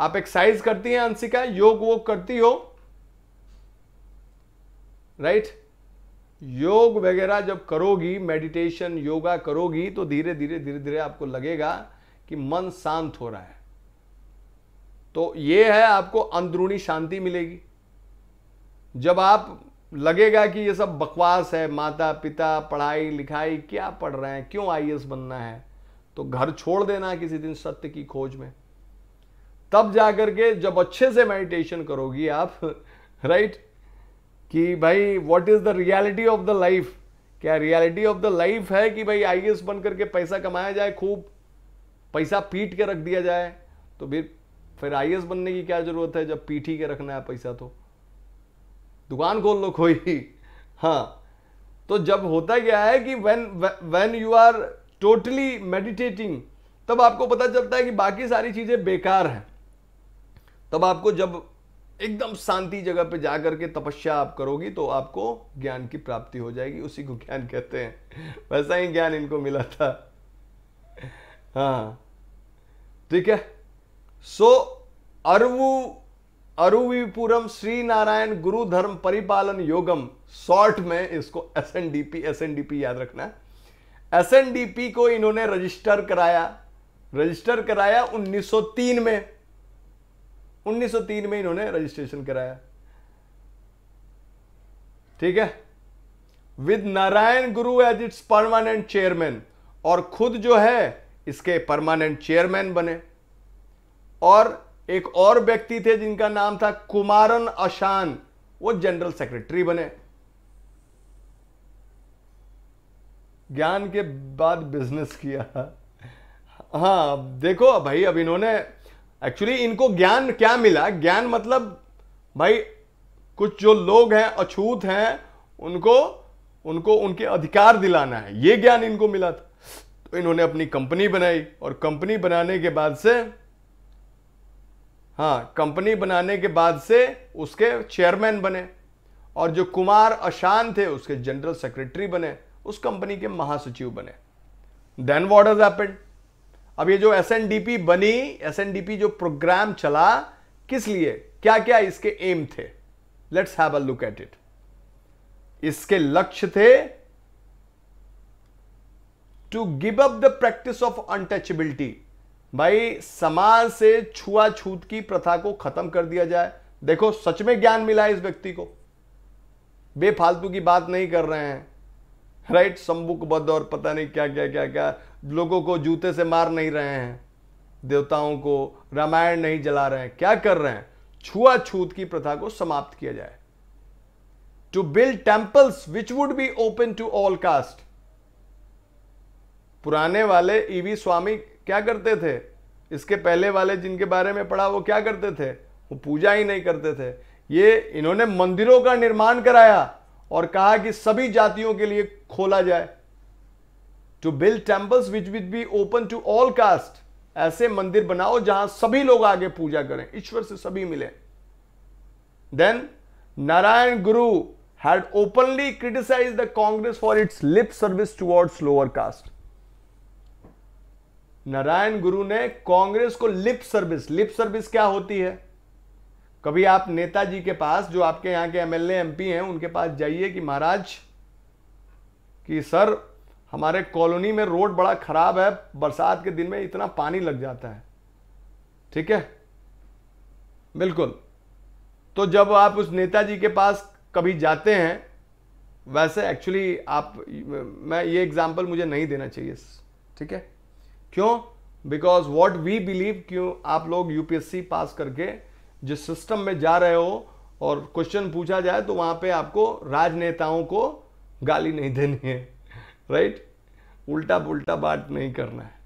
आप एक्सरसाइज करती हैं अंशिका योग वोग करती हो राइट right? योग वगैरह जब करोगी मेडिटेशन योगा करोगी तो धीरे धीरे धीरे धीरे आपको लगेगा कि मन शांत हो रहा है तो ये है आपको अंदरूनी शांति मिलेगी जब आप लगेगा कि ये सब बकवास है माता पिता पढ़ाई लिखाई क्या पढ़ रहे हैं क्यों आई बनना है तो घर छोड़ देना किसी दिन सत्य की खोज में तब जाकर के जब अच्छे से मेडिटेशन करोगी आप राइट कि भाई what is the reality of the life क्या रियलिटी ऑफ द लाइफ है कि भाई आई बन करके पैसा कमाया जाए खूब पैसा पीट के रख दिया जाए तो फिर फिर आई बनने की क्या जरूरत है जब पीट ही के रखना है पैसा तो दुकान खोल लो कोई हाँ तो जब होता क्या है कि when when you are totally meditating तब आपको पता चलता है कि बाकी सारी चीज़ें बेकार हैं तब आपको जब एकदम शांति जगह पे जा करके तपस्या आप करोगी तो आपको ज्ञान की प्राप्ति हो जाएगी उसी को ज्ञान कहते हैं वैसा ही ज्ञान इनको मिला था हाँ ठीक है सो so, अरुविपुरम श्री नारायण गुरु धर्म परिपालन योगम शॉर्ट में इसको एस एन याद रखना एसएनडीपी को इन्होंने रजिस्टर कराया रजिस्टर कराया 1903 में 1903 में इन्होंने रजिस्ट्रेशन कराया ठीक है विद नारायण गुरु एज इट्स परमानेंट चेयरमैन और खुद जो है इसके परमानेंट चेयरमैन बने और एक और व्यक्ति थे जिनका नाम था कुमारन अशान वो जनरल सेक्रेटरी बने ज्ञान के बाद बिजनेस किया हाँ देखो भाई अब इन्होंने एक्चुअली इनको ज्ञान क्या मिला ज्ञान मतलब भाई कुछ जो लोग हैं अछूत हैं उनको उनको उनके अधिकार दिलाना है ये ज्ञान इनको मिला था तो इन्होंने अपनी कंपनी बनाई और कंपनी बनाने के बाद से हाँ कंपनी बनाने के बाद से उसके चेयरमैन बने और जो कुमार अशान थे उसके जनरल सेक्रेटरी बने उस कंपनी के महासचिव बने देन वॉट इज एपेंड अब ये जो एस बनी एस जो प्रोग्राम चला किस लिए क्या क्या इसके एम थे let's have a look at it इसके लक्ष्य थे to give up the practice of untouchability भाई समाज से छुआछूत की प्रथा को खत्म कर दिया जाए देखो सच में ज्ञान मिला है इस व्यक्ति को बेफालतू की बात नहीं कर रहे हैं राइट बद और पता नहीं क्या क्या क्या क्या लोगों को जूते से मार नहीं रहे हैं देवताओं को रामायण नहीं जला रहे हैं क्या कर रहे हैं छुआछूत की प्रथा को समाप्त किया जाए to build temples which would be open to all caste पुराने वाले ईवी e स्वामी क्या करते थे इसके पहले वाले जिनके बारे में पढ़ा वो क्या करते थे वो पूजा ही नहीं करते थे ये इन्होंने मंदिरों का निर्माण कराया और कहा कि सभी जातियों के लिए खोला जाए to build temples which with be open to all caste ऐसे मंदिर बनाओ जहां सभी लोग आगे पूजा करें ईश्वर से सभी मिले then Narayana Guru had openly criticise the Congress for its lip service towards lower caste Narayana Guru ने कांग्रेस को लिप सर्विस लिप सर्विस क्या होती है कभी आप नेताजी के पास जो आपके यहाँ के एमएलए एमपी हैं उनके पास जाइए कि महाराज कि सर हमारे कॉलोनी में रोड बड़ा खराब है बरसात के दिन में इतना पानी लग जाता है ठीक है बिल्कुल तो जब आप उस नेताजी के पास कभी जाते हैं वैसे एक्चुअली आप मैं ये एग्जाम्पल मुझे नहीं देना चाहिए ठीक है क्यों बिकॉज वॉट वी बिलीव क्यों आप लोग यूपीएससी पास करके जिस सिस्टम में जा रहे हो और क्वेश्चन पूछा जाए तो वहां पे आपको राजनेताओं को गाली नहीं देनी है राइट उल्टा पुल्टा बात नहीं करना है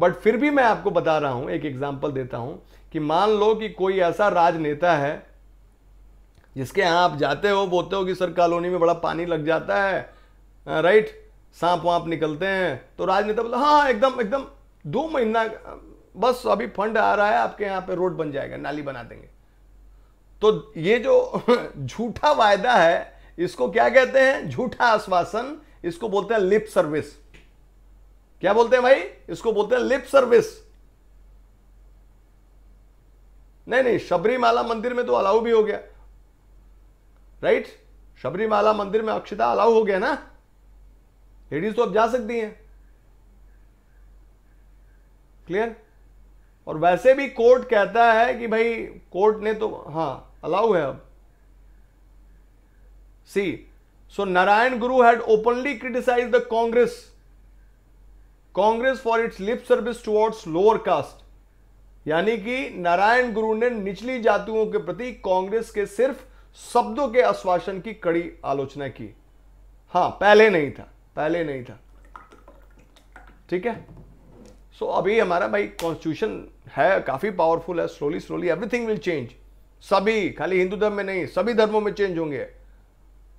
बट फिर भी मैं आपको बता रहा हूं एक एग्जाम्पल देता हूं कि मान लो कि कोई ऐसा राजनेता है जिसके यहां आप जाते हो बोलते हो कि सर कॉलोनी में बड़ा पानी लग जाता है राइट सांप वाप निकलते हैं तो राजनेता बोलते हाँ, हाँ एकदम एकदम दो महीना बस अभी फंड आ रहा है आपके यहां पे रोड बन जाएगा नाली बना देंगे तो ये जो झूठा वायदा है इसको क्या कहते हैं झूठा आश्वासन इसको बोलते हैं लिप सर्विस क्या बोलते हैं भाई इसको बोलते हैं लिप सर्विस नहीं नहीं शबरीमाला मंदिर में तो अलाउ भी हो गया राइट शबरीमाला मंदिर में अक्षता अलाउ हो गया ना लेडीज तो अब जा सकती हैं क्लियर और वैसे भी कोर्ट कहता है कि भाई कोर्ट ने तो हाँ अलाउ है अब सी so Narayana Guru had openly criticise the Congress Congress for its lip service towards lower caste यानी कि नारायण गुरु ने निचली जातियों के प्रति कांग्रेस के सिर्फ शब्दों के आश्वासन की कड़ी आलोचना की हां पहले नहीं था पहले नहीं था ठीक है सो so, अभी हमारा भाई कॉन्स्टिट्यूशन है काफ़ी पावरफुल है slowly slowly everything will change सभी खाली हिंदू धर्म में नहीं सभी धर्मों में चेंज होंगे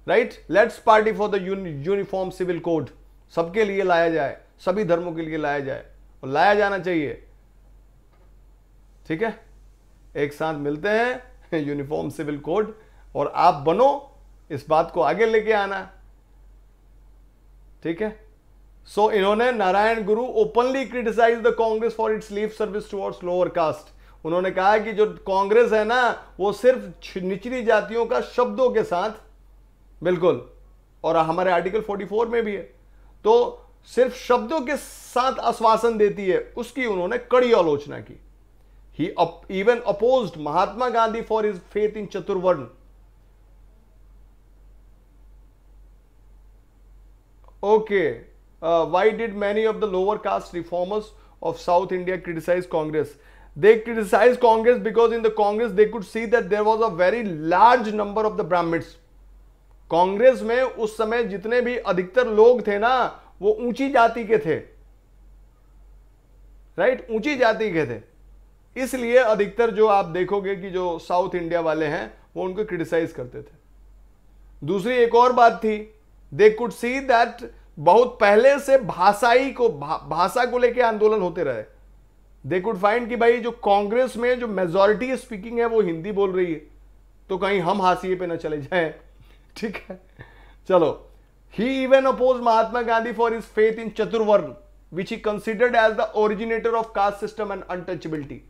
right let's party for the uniform civil code सबके लिए लाया जाए सभी धर्मों के लिए लाया जाए और लाया जाना चाहिए ठीक है एक साथ मिलते हैं यूनिफॉर्म सिविल कोड और आप बनो इस बात को आगे लेके आना ठीक है सो so, इन्होंने Narayana Guru openly criticise the Congress for its leave service towards lower caste उन्होंने कहा कि जो कांग्रेस है ना वो सिर्फ निचली जातियों का शब्दों के साथ बिल्कुल और हमारे आर्टिकल 44 में भी है तो सिर्फ शब्दों के साथ आश्वासन देती है उसकी उन्होंने कड़ी आलोचना की he even oppose Mahatma Gandhi for is faith in chaturvarna okay okay. uh, why did many of the lower caste reformers of South India criticize Congress? They criticized Congress because in the Congress they could see that there was a very large number of the Brahmins. Congress में उस समय जितने भी अधिकतर लोग थे ना वो ऊंची जाति के थे राइट right? ऊंची जाति के थे इसलिए अधिकतर जो आप देखोगे कि जो साउथ इंडिया वाले हैं वो उनको क्रिटिसाइज करते थे दूसरी एक और बात थी दे कुड सी दैट बहुत पहले से भाषाई को भा, भाषा को लेकर आंदोलन होते रहे दे कुड फाइंड कि भाई जो कांग्रेस में जो मेजोरिटी स्पीकिंग है वो हिंदी बोल रही है तो कहीं हम हाशिए पे ना चले जाएं ठीक है चलो he even oppose Mahatma Gandhi for is faith in chaturvarna which he considered as the originator of caste system and untouchability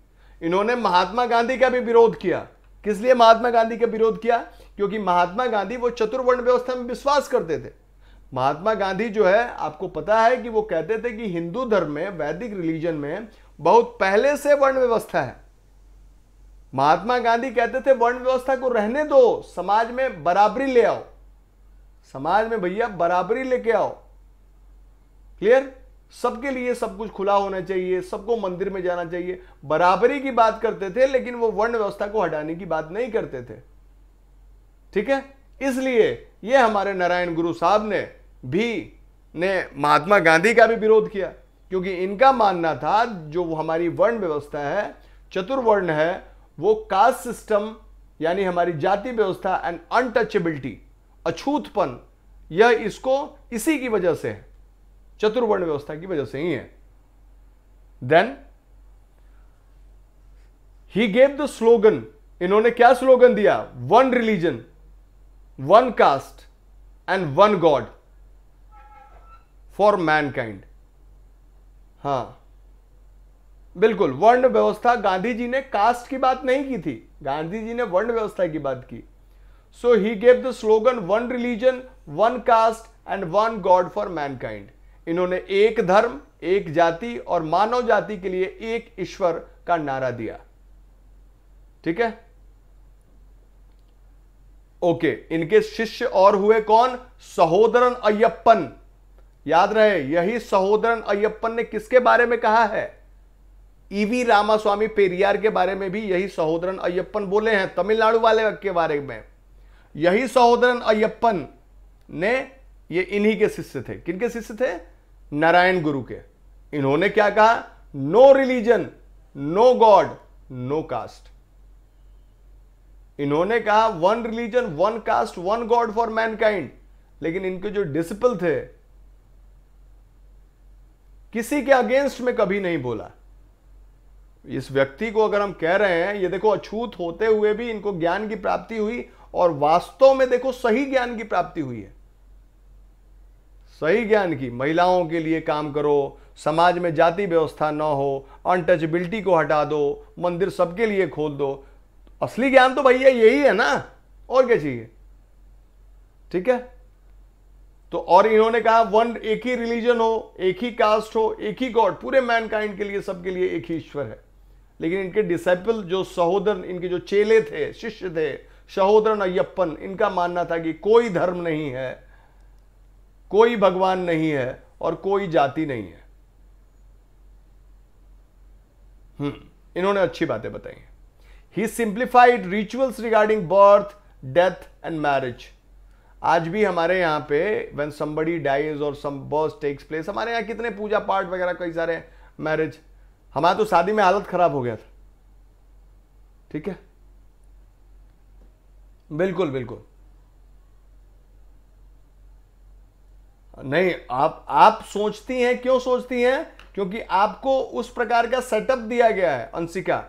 इन्होंने महात्मा गांधी का भी विरोध किया किस लिए महात्मा गांधी का विरोध किया क्योंकि महात्मा गांधी वो चतुर्वर्ण व्यवस्था में विश्वास करते थे महात्मा गांधी जो है आपको पता है कि वो कहते थे कि हिंदू धर्म में वैदिक रिलीजन में बहुत पहले से वर्ण व्यवस्था है महात्मा गांधी कहते थे वर्ण व्यवस्था को रहने दो समाज में बराबरी ले आओ समाज में भैया बराबरी लेके आओ क्लियर सबके लिए सब कुछ खुला होना चाहिए सबको मंदिर में जाना चाहिए बराबरी की बात करते थे लेकिन वो वर्ण व्यवस्था को हटाने की बात नहीं करते थे ठीक है इसलिए ये हमारे नारायण गुरु साहब ने भी ने महात्मा गांधी का भी विरोध किया क्योंकि इनका मानना था जो हमारी वर्ण व्यवस्था है चतुर्वर्ण है वो कास्ट सिस्टम यानी हमारी जाति व्यवस्था एंड अनटचेबिलिटी अछूतपन यह इसको इसी की वजह से है चतुर्वर्ण व्यवस्था की वजह से ही है then he gave the slogan इन्होंने क्या स्लोगन दिया one religion one caste and one god for mankind हाँ बिल्कुल वर्ण व्यवस्था गांधी जी ने कास्ट की बात नहीं की थी गांधी जी ने वर्ण व्यवस्था की बात की so he gave the slogan one religion one caste and one god for mankind इन्होंने एक धर्म एक जाति और मानव जाति के लिए एक ईश्वर का नारा दिया ठीक है ओके इनके शिष्य और हुए कौन सहोदरन अयप्पन याद रहे यही सहोदरन अयप्पन ने किसके बारे में कहा है ईवी रामास्वामी पेरियार के बारे में भी यही सहोदरन अयप्पन बोले हैं तमिलनाडु वाले के बारे में यही सहोदरन अयप्पन ने ये इन्हीं के शिष्य थे किनके शिष्य थे नारायण गुरु के इन्होंने क्या कहा no religion no god no caste इन्होंने कहा one religion one caste one god for mankind लेकिन इनके जो डिसिपल थे किसी के अगेंस्ट में कभी नहीं बोला इस व्यक्ति को अगर हम कह रहे हैं ये देखो अछूत होते हुए भी इनको ज्ञान की प्राप्ति हुई और वास्तव में देखो सही ज्ञान की प्राप्ति हुई है सही ज्ञान की महिलाओं के लिए काम करो समाज में जाति व्यवस्था न हो अनटचबिलिटी को हटा दो मंदिर सबके लिए खोल दो असली ज्ञान तो भैया यही है ना और क्या चाहिए ठीक है तो और इन्होंने कहा वन एक ही रिलीजन हो एक ही कास्ट हो एक ही गॉड पूरे मैनकाइंड के लिए सबके लिए एक ही ईश्वर है लेकिन इनके डिसाइपल जो सहोदर इनके जो चेले थे शिष्य थे सहोदरन अयप्पन इनका मानना था कि कोई धर्म नहीं है कोई भगवान नहीं है और कोई जाति नहीं है हम्म इन्होंने अच्छी बातें बताई he simplified rituals regarding birth death and marriage आज भी हमारे यहाँ पे वेन समबडी डाइज और सम बर्स टेक्स प्लेस हमारे यहाँ कितने पूजा पाठ वगैरह कई सारे मैरिज हमारा तो शादी में हालत खराब हो गया था ठीक है बिल्कुल बिल्कुल नहीं आप आप सोचती हैं क्यों सोचती हैं क्योंकि आपको उस प्रकार का सेटअप दिया गया है अंशिका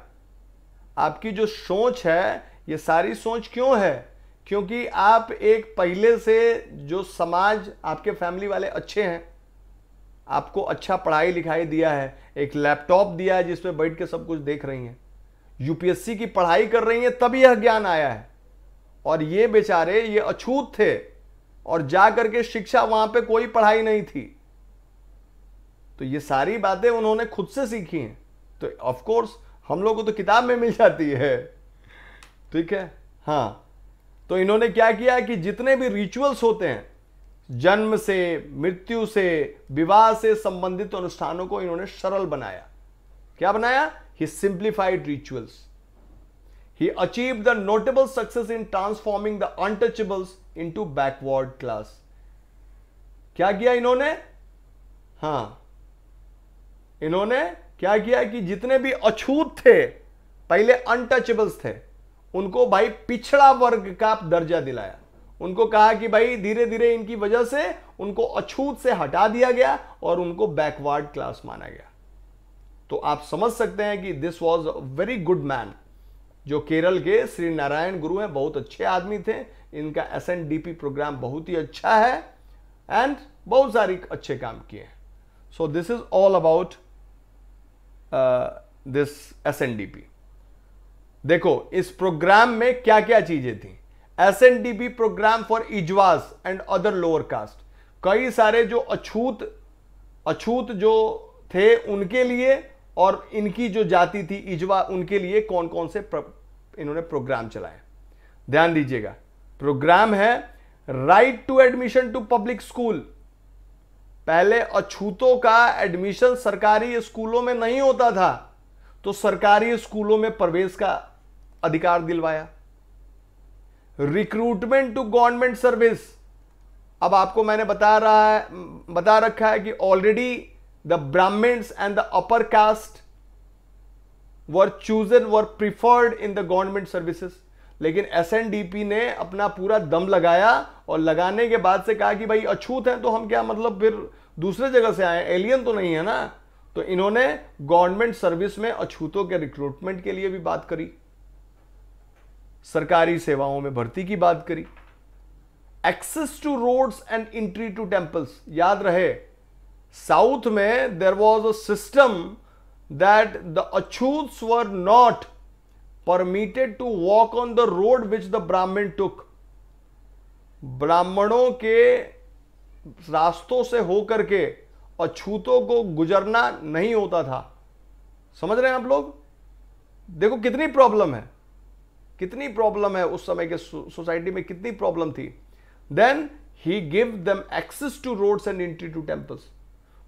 आपकी जो सोच है ये सारी सोच क्यों है क्योंकि आप एक पहले से जो समाज आपके फैमिली वाले अच्छे हैं आपको अच्छा पढ़ाई लिखाई दिया है एक लैपटॉप दिया है जिसमें बैठ के सब कुछ देख रही हैं यूपीएससी की पढ़ाई कर रही हैं तब यह ज्ञान आया है और ये बेचारे ये अछूत थे और जा करके शिक्षा वहां पे कोई पढ़ाई नहीं थी तो ये सारी बातें उन्होंने खुद से सीखी हैं तो ऑफकोर्स हम लोग को तो किताब में मिल जाती है ठीक है हाँ तो इन्होंने क्या किया कि जितने भी रिचुअल्स होते हैं जन्म से मृत्यु से विवाह से संबंधित अनुष्ठानों को इन्होंने सरल बनाया क्या बनाया he simplified rituals he achieve the notable success in transforming the untouchables into backward class क्या किया इन्होंने हाँ इन्होंने क्या किया कि जितने भी अछूत थे पहले अनटचेबल्स थे उनको भाई पिछड़ा वर्ग का दर्जा दिलाया उनको कहा कि भाई धीरे धीरे इनकी वजह से उनको अछूत से हटा दिया गया और उनको बैकवर्ड क्लास माना गया तो आप समझ सकते हैं कि this was a very good man जो केरल के श्री नारायण गुरु हैं बहुत अच्छे आदमी थे इनका S N D P programme बहुत ही अच्छा है एंड बहुत सारी अच्छे काम किए हैं so this is all about this S N D P देखो इस प्रोग्राम में क्या क्या चीजें थी S N D B programme for Ezhavas and other lower caste कई सारे जो अछूत अछूत जो थे उनके लिए और इनकी जो जाति थी इजवा उनके लिए कौन कौन से प्र, इन्होंने प्रोग्राम चलाए ध्यान दीजिएगा प्रोग्राम है right to admission to public school पहले अछूतों का एडमिशन सरकारी स्कूलों में नहीं होता था तो सरकारी स्कूलों में प्रवेश का अधिकार दिलवाया रिक्रूटमेंट टू गवर्नमेंट सर्विस अब आपको मैंने बता रहा है बता रखा है कि already the Brahmins and the upper caste were chosen were preferred in the government services लेकिन एसएनडीपी ने अपना पूरा दम लगाया और लगाने के बाद से कहा कि भाई अछूत हैं तो हम क्या मतलब फिर दूसरे जगह से आए एलियन तो नहीं है ना तो इन्होंने गवर्नमेंट सर्विस में अछूतों के रिक्रूटमेंट के लिए भी बात करी सरकारी सेवाओं में भर्ती की बात करी access to roads and entry to temples याद रहे साउथ में there was a system that the achhut were not permitted to walk on the road which the Brahmin took ब्राह्मणों के रास्तों से होकर के और छूतों को गुजरना नहीं होता था समझ रहे हैं आप लोग देखो कितनी प्रॉब्लम है कितनी प्रॉब्लम है उस समय के सोसाइटी में कितनी प्रॉब्लम थी then he give them access to roads and entry to temples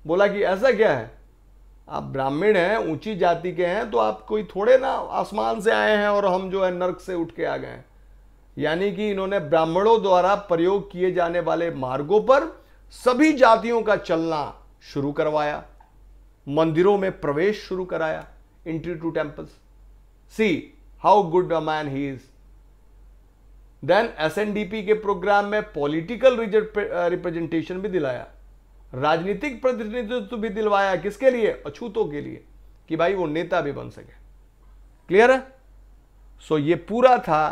बोला कि ऐसा क्या है आप ब्राह्मण हैं ऊंची जाति के हैं तो आप कोई थोड़े ना आसमान से आए हैं और हम जो है नर्क से उठ के आ गए हैं यानी कि इन्होंने ब्राह्मणों द्वारा प्रयोग किए जाने वाले मार्गों पर सभी जातियों का चलना शुरू करवाया मंदिरों में प्रवेश शुरू कराया entry to temples see how good a man he is then S K programme में पॉलिटिकल रिप्रेजेंटेशन uh, भी दिलाया राजनीतिक प्रतिनिधित्व भी दिलवाया किसके लिए अछूतों के लिए कि भाई वो नेता भी बन सके क्लियर है सो so, ये पूरा था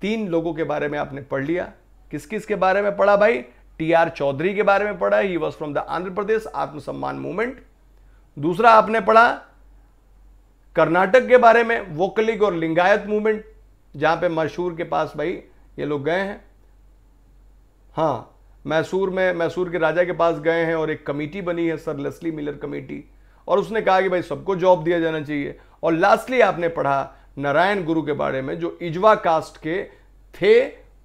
तीन लोगों के बारे में आपने पढ़ लिया किस किस के बारे में पढ़ा भाई टी आर चौधरी के बारे में पढ़ा he was from the Andhra Pradesh आत्मसम्मान मूवमेंट दूसरा आपने पढ़ा कर्नाटक के बारे में वोकलिक और लिंगायत मूवमेंट जहां पे मैसूर के पास भाई ये लोग गए हैं हाँ मैसूर में मैसूर के राजा के पास गए हैं और एक कमेटी बनी है सर लेस्ली मिलर कमेटी और उसने कहा कि भाई सबको जॉब दिया जाना चाहिए और लास्टली आपने पढ़ा नारायण गुरु के बारे में जो इजवा कास्ट के थे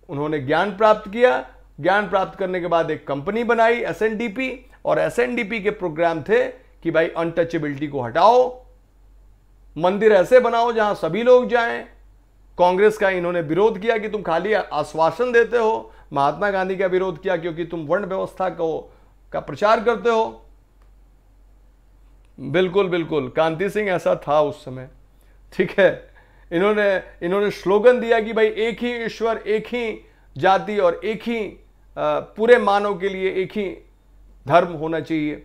उन्होंने ज्ञान प्राप्त किया ज्ञान प्राप्त करने के बाद एक कंपनी बनाई एस और एस के प्रोग्राम थे कि भाई अनटचेबिलिटी को हटाओ मंदिर ऐसे बनाओ जहां सभी लोग जाएं कांग्रेस का इन्होंने विरोध किया कि तुम खाली आश्वासन देते हो महात्मा गांधी का विरोध किया क्योंकि तुम वर्ण व्यवस्था को का प्रचार करते हो बिल्कुल बिल्कुल कांति सिंह ऐसा था उस समय ठीक है इन्होंने इन्होंने स्लोगन दिया कि भाई एक ही ईश्वर एक ही जाति और एक ही पूरे मानव के लिए एक ही धर्म होना चाहिए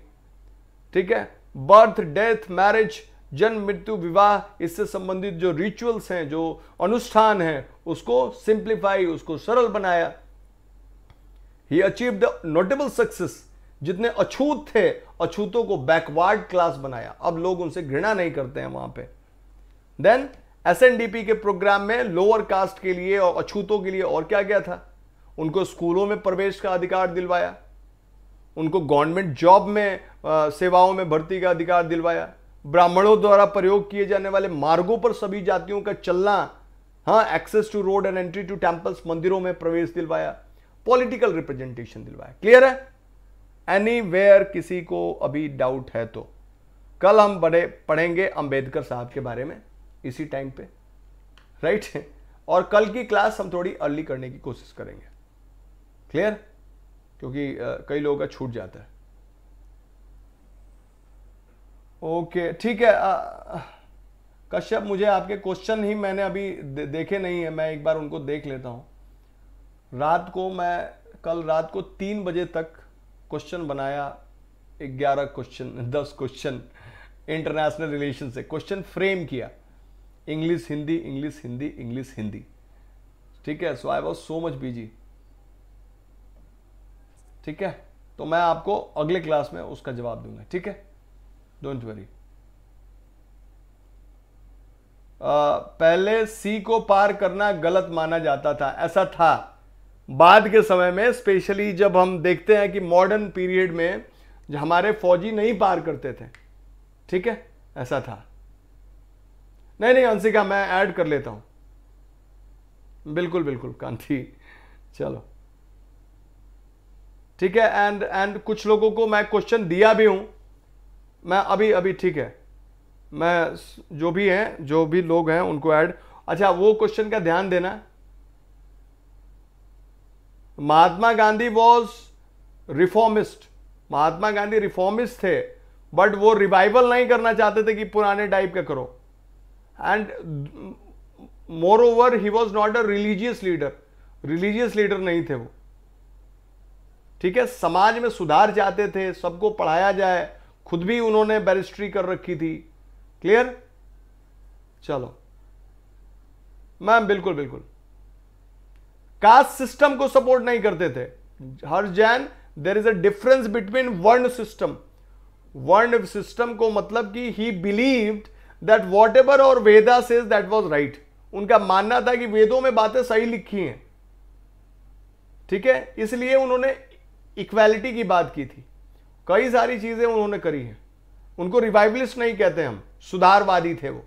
ठीक है बर्थ डेथ मैरिज जन्म मृत्यु विवाह इससे संबंधित जो रिचुअल्स हैं जो अनुष्ठान हैं उसको सिंप्लीफाई उसको सरल बनाया he achieve the notable success जितने अछूत थे अछूतों को बैकवर्ड क्लास बनाया अब लोग उनसे घृणा नहीं करते हैं वहां पे देन एसएनडीपी के प्रोग्राम में लोअर कास्ट के लिए और अछूतों के लिए और क्या क्या था उनको स्कूलों में प्रवेश का अधिकार दिलवाया उनको गवर्नमेंट जॉब में सेवाओं में भर्ती का अधिकार दिलवाया ब्राह्मणों द्वारा प्रयोग किए जाने वाले मार्गों पर सभी जातियों का चलना हाँ access to road and entry to temples मंदिरों में प्रवेश दिलवाया पॉलिटिकल रिप्रेजेंटेशन दिलवाया क्लियर है वेयर किसी को अभी डाउट है तो कल हम बड़े पढ़ेंगे अंबेडकर साहब के बारे में इसी टाइम पे राइट और कल की क्लास हम थोड़ी अर्ली करने की कोशिश करेंगे क्लियर क्योंकि कई लोगों का छूट जाता है ओके ठीक है कश्यप मुझे आपके क्वेश्चन ही मैंने अभी दे, देखे नहीं है मैं एक बार उनको देख लेता हूं रात को मैं कल रात को तीन बजे तक क्वेश्चन बनाया ग्यारह क्वेश्चन दस क्वेश्चन इंटरनेशनल रिलेशन से क्वेश्चन फ्रेम किया English Hindi English Hindi English Hindi ठीक है so I was so much busy ठीक है तो मैं आपको अगले क्लास में उसका जवाब दूंगा ठीक है डोंट वरी पहले सी को पार करना गलत माना जाता था ऐसा था बाद के समय में स्पेशली जब हम देखते हैं कि मॉडर्न पीरियड में हमारे फौजी नहीं पार करते थे ठीक है ऐसा था नहीं नहीं अंशिका मैं ऐड कर लेता हूं बिल्कुल बिल्कुल कांति चलो ठीक है एंड एंड कुछ लोगों को मैं क्वेश्चन दिया भी हूं मैं अभी अभी ठीक है मैं जो भी हैं जो भी लोग हैं उनको ऐड अच्छा वो क्वेश्चन का ध्यान देना Mahatma Gandhi was reformist Mahatma Gandhi reformist थे बट वो रिवाइवल नहीं करना चाहते थे कि पुराने टाइप का करो and moreover he was not a religious leader religious leader नहीं थे वो ठीक है समाज में सुधार चाहते थे सबको पढ़ाया जाए खुद भी उन्होंने बैरिस्ट्री कर रखी थी क्लियर चलो मैम बिल्कुल बिल्कुल कास्ट सिस्टम को सपोर्ट नहीं करते थे हर जैन there is a difference between varna system varna system को मतलब कि he believed that whatever और Veda says that was right उनका मानना था कि वेदों में बातें सही लिखी हैं ठीक है इसलिए उन्होंने इक्वालिटी की बात की थी कई सारी चीज़ें उन्होंने करी हैं उनको रिवाइवलिस्ट नहीं कहते हम सुधारवादी थे वो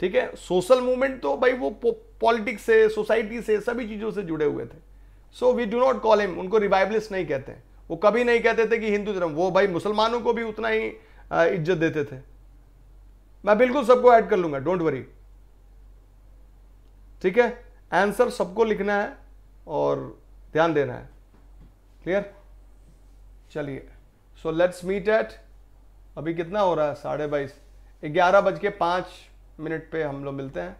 ठीक है सोशल मूवमेंट तो भाई वो पॉलिटिक्स से सोसाइटी से सभी चीज़ों से जुड़े हुए थे so we do not call him उनको रिवाइवलिस्ट नहीं कहते हैं वो कभी नहीं कहते थे कि हिंदू धर्म वो भाई मुसलमानों को भी उतना ही इज्जत देते थे मैं बिल्कुल सबको ऐड कर लूंगा डोंट वरी ठीक है आंसर सबको लिखना है और ध्यान देना है क्लियर चलिए सो लेट्स मीट एट अभी कितना हो रहा है साढ़े बाईस ग्यारह बज के पाँच मिनट पे हम लोग मिलते हैं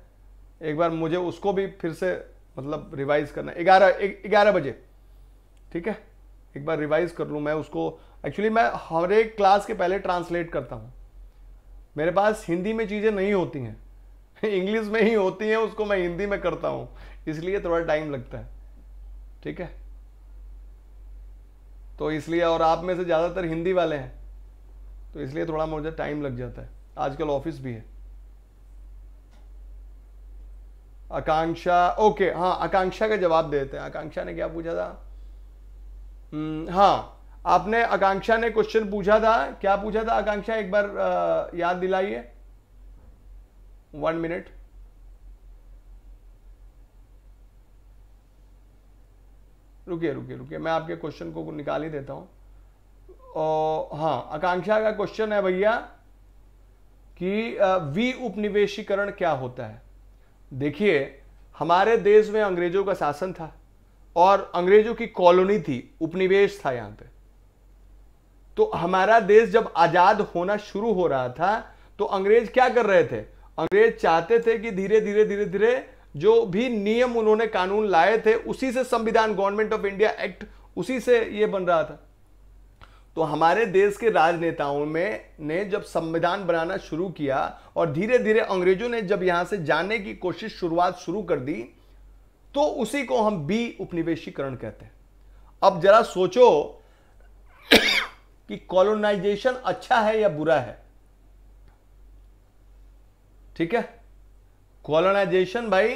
एक बार मुझे उसको भी फिर से मतलब रिवाइज करना ग्यारह ग्यारह बजे ठीक है एक बार रिवाइज कर लूँ मैं उसको एक्चुअली मैं हर एक क्लास के पहले ट्रांसलेट करता हूँ मेरे पास हिंदी में चीज़ें नहीं होती हैं इंग्लिश में ही होती हैं उसको मैं हिंदी में करता हूँ इसलिए थोड़ा टाइम लगता है ठीक है तो इसलिए और आप में से ज़्यादातर हिंदी वाले हैं तो इसलिए थोड़ा मुझे टाइम लग जाता है आजकल ऑफिस भी है आकांक्षा ओके हाँ आकांक्षा का जवाब देते हैं आकांक्षा ने क्या पूछा था हम्म, हाँ आपने आकांक्षा ने क्वेश्चन पूछा था क्या पूछा था आकांक्षा एक बार आ, याद दिलाइए वन मिनट रुकिए रुकिए रुकिए मैं आपके क्वेश्चन को निकाल ही देता हूँ और हाँ आकांक्षा का क्वेश्चन है भैया कि वी उपनिवेशीकरण क्या होता है देखिए हमारे देश में अंग्रेजों का शासन था और अंग्रेजों की कॉलोनी थी उपनिवेश था यहाँ पे तो हमारा देश जब आज़ाद होना शुरू हो रहा था तो अंग्रेज क्या कर रहे थे अंग्रेज चाहते थे कि धीरे धीरे धीरे धीरे जो भी नियम उन्होंने कानून लाए थे उसी से संविधान गवर्नमेंट ऑफ इंडिया एक्ट उसी से ये बन रहा था तो हमारे देश के राजनेताओं में ने जब संविधान बनाना शुरू किया और धीरे धीरे अंग्रेजों ने जब यहां से जाने की कोशिश शुरुआत शुरू कर दी तो उसी को हम बी उपनिवेशीकरण कहते हैं अब जरा सोचो कि कॉलोनाइजेशन अच्छा है या बुरा है ठीक है कॉलोनाइजेशन भाई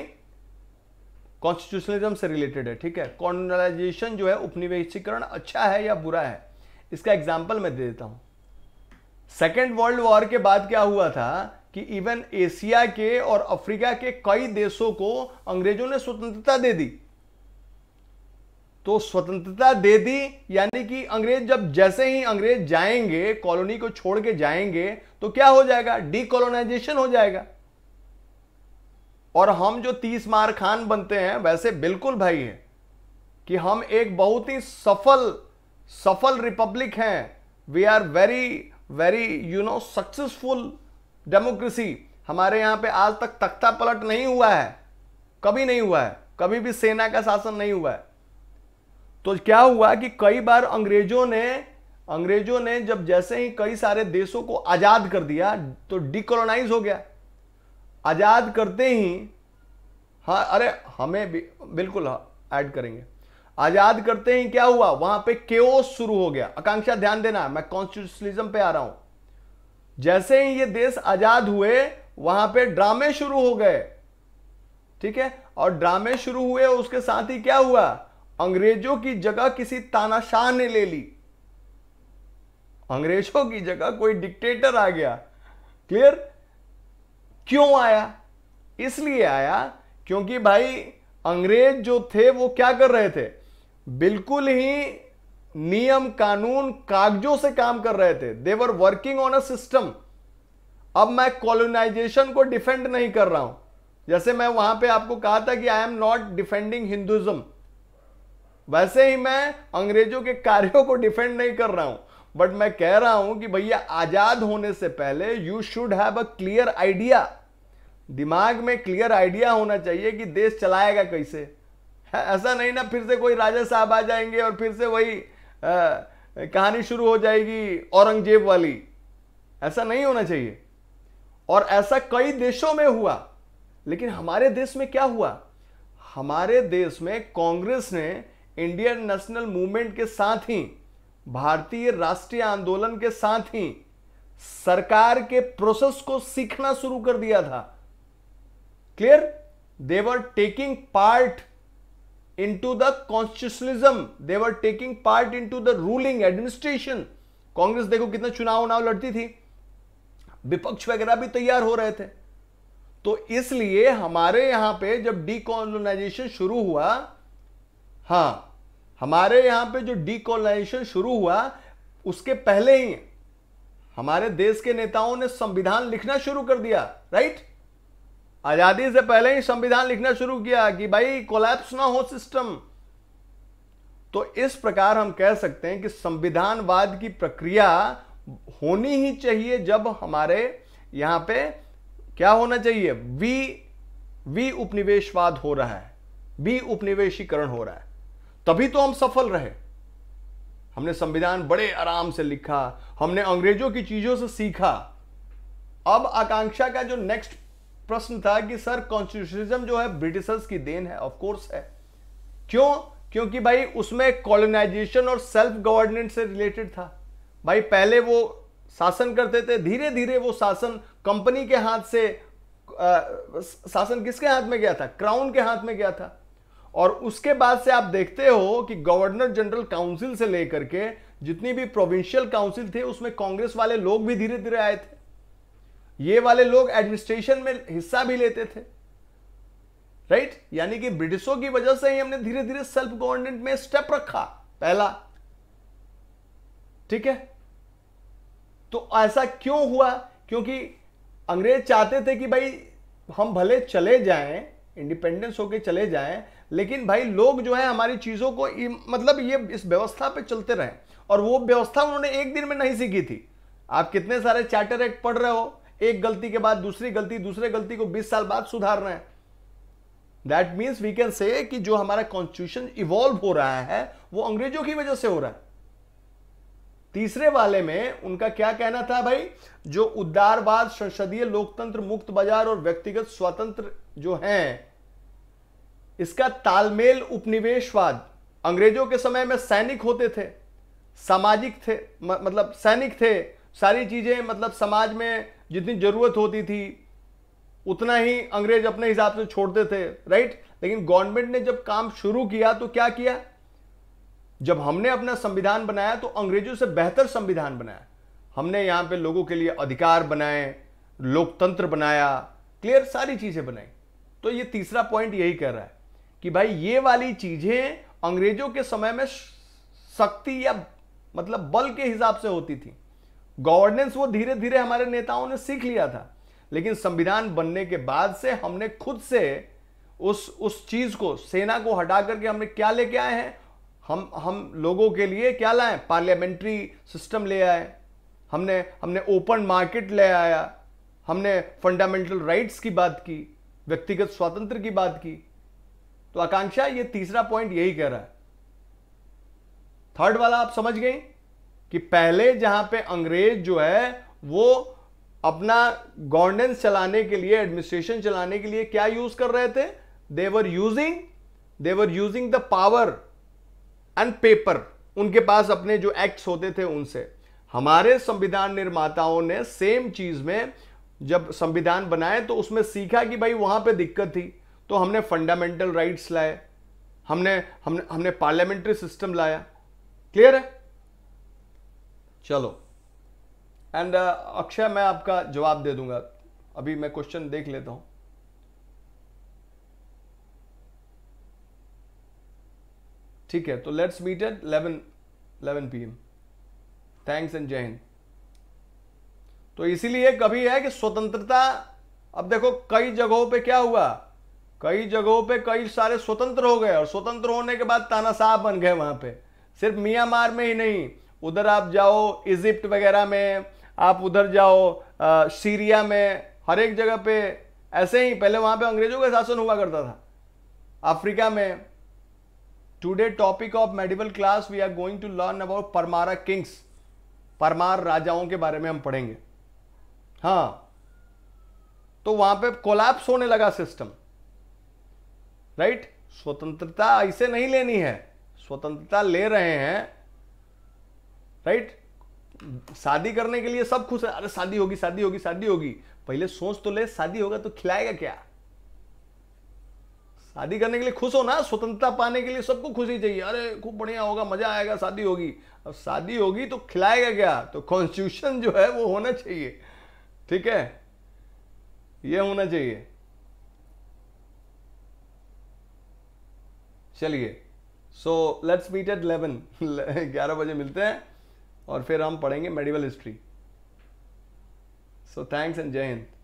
कॉन्स्टिट्यूशनलिज्म से रिलेटेड है ठीक है कॉलोनाइजेशन जो है उपनिवेशीकरण अच्छा है या बुरा है इसका एग्जाम्पल मैं दे देता हूं सेकेंड वर्ल्ड वॉर के बाद क्या हुआ था कि इवन एशिया के और अफ्रीका के कई देशों को अंग्रेजों ने स्वतंत्रता दे दी तो स्वतंत्रता दे दी यानी कि अंग्रेज जब जैसे ही अंग्रेज जाएंगे कॉलोनी को छोड़ के जाएंगे तो क्या हो जाएगा डीकोलोनाइजेशन हो जाएगा और हम जो तीस मार खान बनते हैं वैसे बिल्कुल भाई हैं कि हम एक बहुत ही सफल सफल रिपब्लिक हैं we are very very you know successful democracy हमारे यहाँ पे आज तक तख्ता पलट नहीं हुआ है कभी नहीं हुआ है कभी भी सेना का शासन नहीं हुआ है तो क्या हुआ कि कई बार अंग्रेजों ने अंग्रेजों ने जब जैसे ही कई सारे देशों को आज़ाद कर दिया तो डिकोलोनाइज हो गया आज़ाद करते ही हाँ अरे हमें भी, बिल्कुल हाँ, ऐड करेंगे आज़ाद करते ही क्या हुआ वहां पे केओस शुरू हो गया आकांक्षा ध्यान देना मैं कॉन्स्टिट्यूशनलिज्म पे आ रहा हूं जैसे ही ये देश आज़ाद हुए वहां पे ड्रामे शुरू हो गए ठीक है और ड्रामे शुरू हुए उसके साथ ही क्या हुआ अंग्रेजों की जगह किसी तानाशाह ने ले ली अंग्रेजों की जगह कोई डिक्टेटर आ गया क्लियर क्यों आया इसलिए आया क्योंकि भाई अंग्रेज जो थे वो क्या कर रहे थे बिल्कुल ही नियम कानून कागजों से काम कर रहे थे they're working on a system अब मैं कॉलोनाइजेशन को डिफेंड नहीं कर रहा हूं जैसे मैं वहां पे आपको कहा था कि I am not defending Hinduism वैसे ही मैं अंग्रेजों के कार्यों को डिफेंड नहीं कर रहा हूं बट मैं कह रहा हूं कि भैया आजाद होने से पहले you should have a clear idea दिमाग में क्लियर आइडिया होना चाहिए कि देश चलाएगा कैसे ऐसा नहीं ना फिर से कोई राजा साहब आ जाएंगे और फिर से वही आ, कहानी शुरू हो जाएगी औरंगजेब वाली ऐसा नहीं होना चाहिए और ऐसा कई देशों में हुआ लेकिन हमारे देश में क्या हुआ हमारे देश में कांग्रेस ने इंडियन नेशनल मूवमेंट के साथ ही भारतीय राष्ट्रीय आंदोलन के साथ ही सरकार के प्रोसेस को सीखना शुरू कर दिया था clear they're taking part in to the constitutionism they're taking part in to the ruling administration Congress देखो कितना चुनाव उनाव लड़ती थी विपक्ष वगैरह भी तैयार हो रहे थे तो इसलिए हमारे यहां पे जब डीकॉलोनाइजेशन शुरू हुआ हां हमारे यहां पे जो डीकोलाइजेशन शुरू हुआ उसके पहले ही हमारे देश के नेताओं ने संविधान लिखना शुरू कर दिया राइट आजादी से पहले ही संविधान लिखना शुरू किया कि भाई कोलैप्स ना हो सिस्टम तो इस प्रकार हम कह सकते हैं कि संविधानवाद की प्रक्रिया होनी ही चाहिए जब हमारे यहां पे क्या होना चाहिए वी वी उपनिवेशवाद हो रहा है वी उपनिवेशीकरण हो रहा है तभी तो हम सफल रहे हमने संविधान बड़े आराम से लिखा हमने अंग्रेजों की चीजों से सीखा अब आकांक्षा का जो नेक्स्ट प्रश्न था कि सर कॉन्स्टिट्यूशनिज्म जो है ब्रिटिशर्स की देन है ऑफ कोर्स है क्यों क्योंकि भाई उसमें कॉलोनाइजेशन और सेल्फ गवर्नेंस से रिलेटेड था भाई पहले वो शासन करते थे धीरे धीरे वो शासन कंपनी के हाथ से शासन किसके हाथ में गया था क्राउन के हाथ में गया था और उसके बाद से आप देखते हो कि गवर्नर जनरल काउंसिल से लेकर के जितनी भी प्रोविंशियल काउंसिल थे उसमें कांग्रेस वाले लोग भी धीरे धीरे आए थे ये वाले लोग एडमिनिस्ट्रेशन में हिस्सा भी लेते थे राइट right? यानी कि ब्रिटिशों की वजह से ही हमने धीरे धीरे सेल्फ गवर्नमेंट में स्टेप रखा पहला ठीक है तो ऐसा क्यों हुआ क्योंकि अंग्रेज चाहते थे कि भाई हम भले चले जाएं इंडिपेंडेंस होकर चले जाएं लेकिन भाई लोग जो है हमारी चीज़ों को मतलब ये इस व्यवस्था पे चलते रहे और वो व्यवस्था उन्होंने एक दिन में नहीं सीखी थी आप कितने सारे चार्टर एक्ट पढ़ रहे हो एक गलती के बाद दूसरी गलती दूसरे गलती को 20 साल बाद सुधार रहे हैं that means we can say कि जो हमारा कॉन्स्टिट्यूशन इवॉल्व हो रहा है वो अंग्रेजों की वजह से हो रहा है तीसरे वाले में उनका क्या कहना था भाई जो उदारवाद संसदीय लोकतंत्र मुक्त बाजार और व्यक्तिगत स्वतंत्र जो हैं इसका तालमेल उपनिवेशवाद अंग्रेजों के समय में सैनिक होते थे सामाजिक थे म, मतलब सैनिक थे सारी चीज़ें मतलब समाज में जितनी ज़रूरत होती थी उतना ही अंग्रेज अपने हिसाब से छोड़ते थे राइट लेकिन गवर्नमेंट ने जब काम शुरू किया तो क्या किया जब हमने अपना संविधान बनाया तो अंग्रेजों से बेहतर संविधान बनाया हमने यहाँ पे लोगों के लिए अधिकार बनाए लोकतंत्र बनाया क्लियर सारी चीज़ें बनाई तो ये तीसरा पॉइंट यही कह रहा है कि भाई ये वाली चीजें अंग्रेजों के समय में शक्ति या मतलब बल के हिसाब से होती थी गवर्नेंस वो धीरे धीरे हमारे नेताओं ने सीख लिया था लेकिन संविधान बनने के बाद से हमने खुद से उस उस चीज को सेना को हटा करके हमने क्या लेके आए हैं हम हम लोगों के लिए क्या लाए पार्लियामेंट्री सिस्टम ले आए हमने हमने ओपन मार्केट ले आया हमने फंडामेंटल राइट्स की बात की व्यक्तिगत स्वातंत्र की बात की तो आकांक्षा ये तीसरा पॉइंट यही कह रहा है थर्ड वाला आप समझ गए कि पहले जहां पे अंग्रेज जो है वो अपना गवर्नेंस चलाने के लिए एडमिनिस्ट्रेशन चलाने के लिए क्या यूज कर रहे थे they're using they're using the power and paper उनके पास अपने जो एक्ट्स होते थे उनसे हमारे संविधान निर्माताओं ने सेम चीज में जब संविधान बनाए तो उसमें सीखा कि भाई वहां पे दिक्कत थी तो हमने फंडामेंटल राइट्स लाए हमने हमने हमने पार्लियामेंट्री सिस्टम लाया क्लियर है चलो एंड uh, अक्षय मैं आपका जवाब दे दूंगा अभी मैं क्वेश्चन देख लेता हूं ठीक है तो let's meet at 11 11 PM thanks and जय हिंद तो इसीलिए कभी है कि स्वतंत्रता अब देखो कई जगहों पे क्या हुआ कई जगहों पे कई सारे स्वतंत्र हो गए और स्वतंत्र होने के बाद तानाशाह बन गए वहां पे सिर्फ मियांमार में ही नहीं उधर आप जाओ इजिप्ट वगैरह में आप उधर जाओ आ, सीरिया में हर एक जगह पे ऐसे ही पहले वहां पे अंग्रेजों का शासन हुआ करता था अफ्रीका में today topic of medieval class we are going to learn about Paramara kings Paramara राजाओं के बारे में हम पढ़ेंगे हाँ तो वहां पे कोलैप्स होने लगा सिस्टम राइट स्वतंत्रता ऐसे नहीं लेनी है स्वतंत्रता ले रहे हैं राइट शादी करने के लिए सब खुश है अरे शादी होगी शादी होगी शादी होगी पहले सोच तो ले शादी होगा तो खिलाएगा क्या शादी करने के लिए खुश हो ना स्वतंत्रता पाने के लिए सबको खुशी चाहिए अरे खूब बढ़िया होगा मजा आएगा शादी होगी अब शादी होगी तो खिलाएगा क्या तो कॉन्स्टिट्यूशन जो है वो होना चाहिए ठीक है ये होना चाहिए चलिए so let's meet at eleven ग्यारह बजे मिलते हैं और फिर हम पढ़ेंगे medieval history so thanks and जय हिंद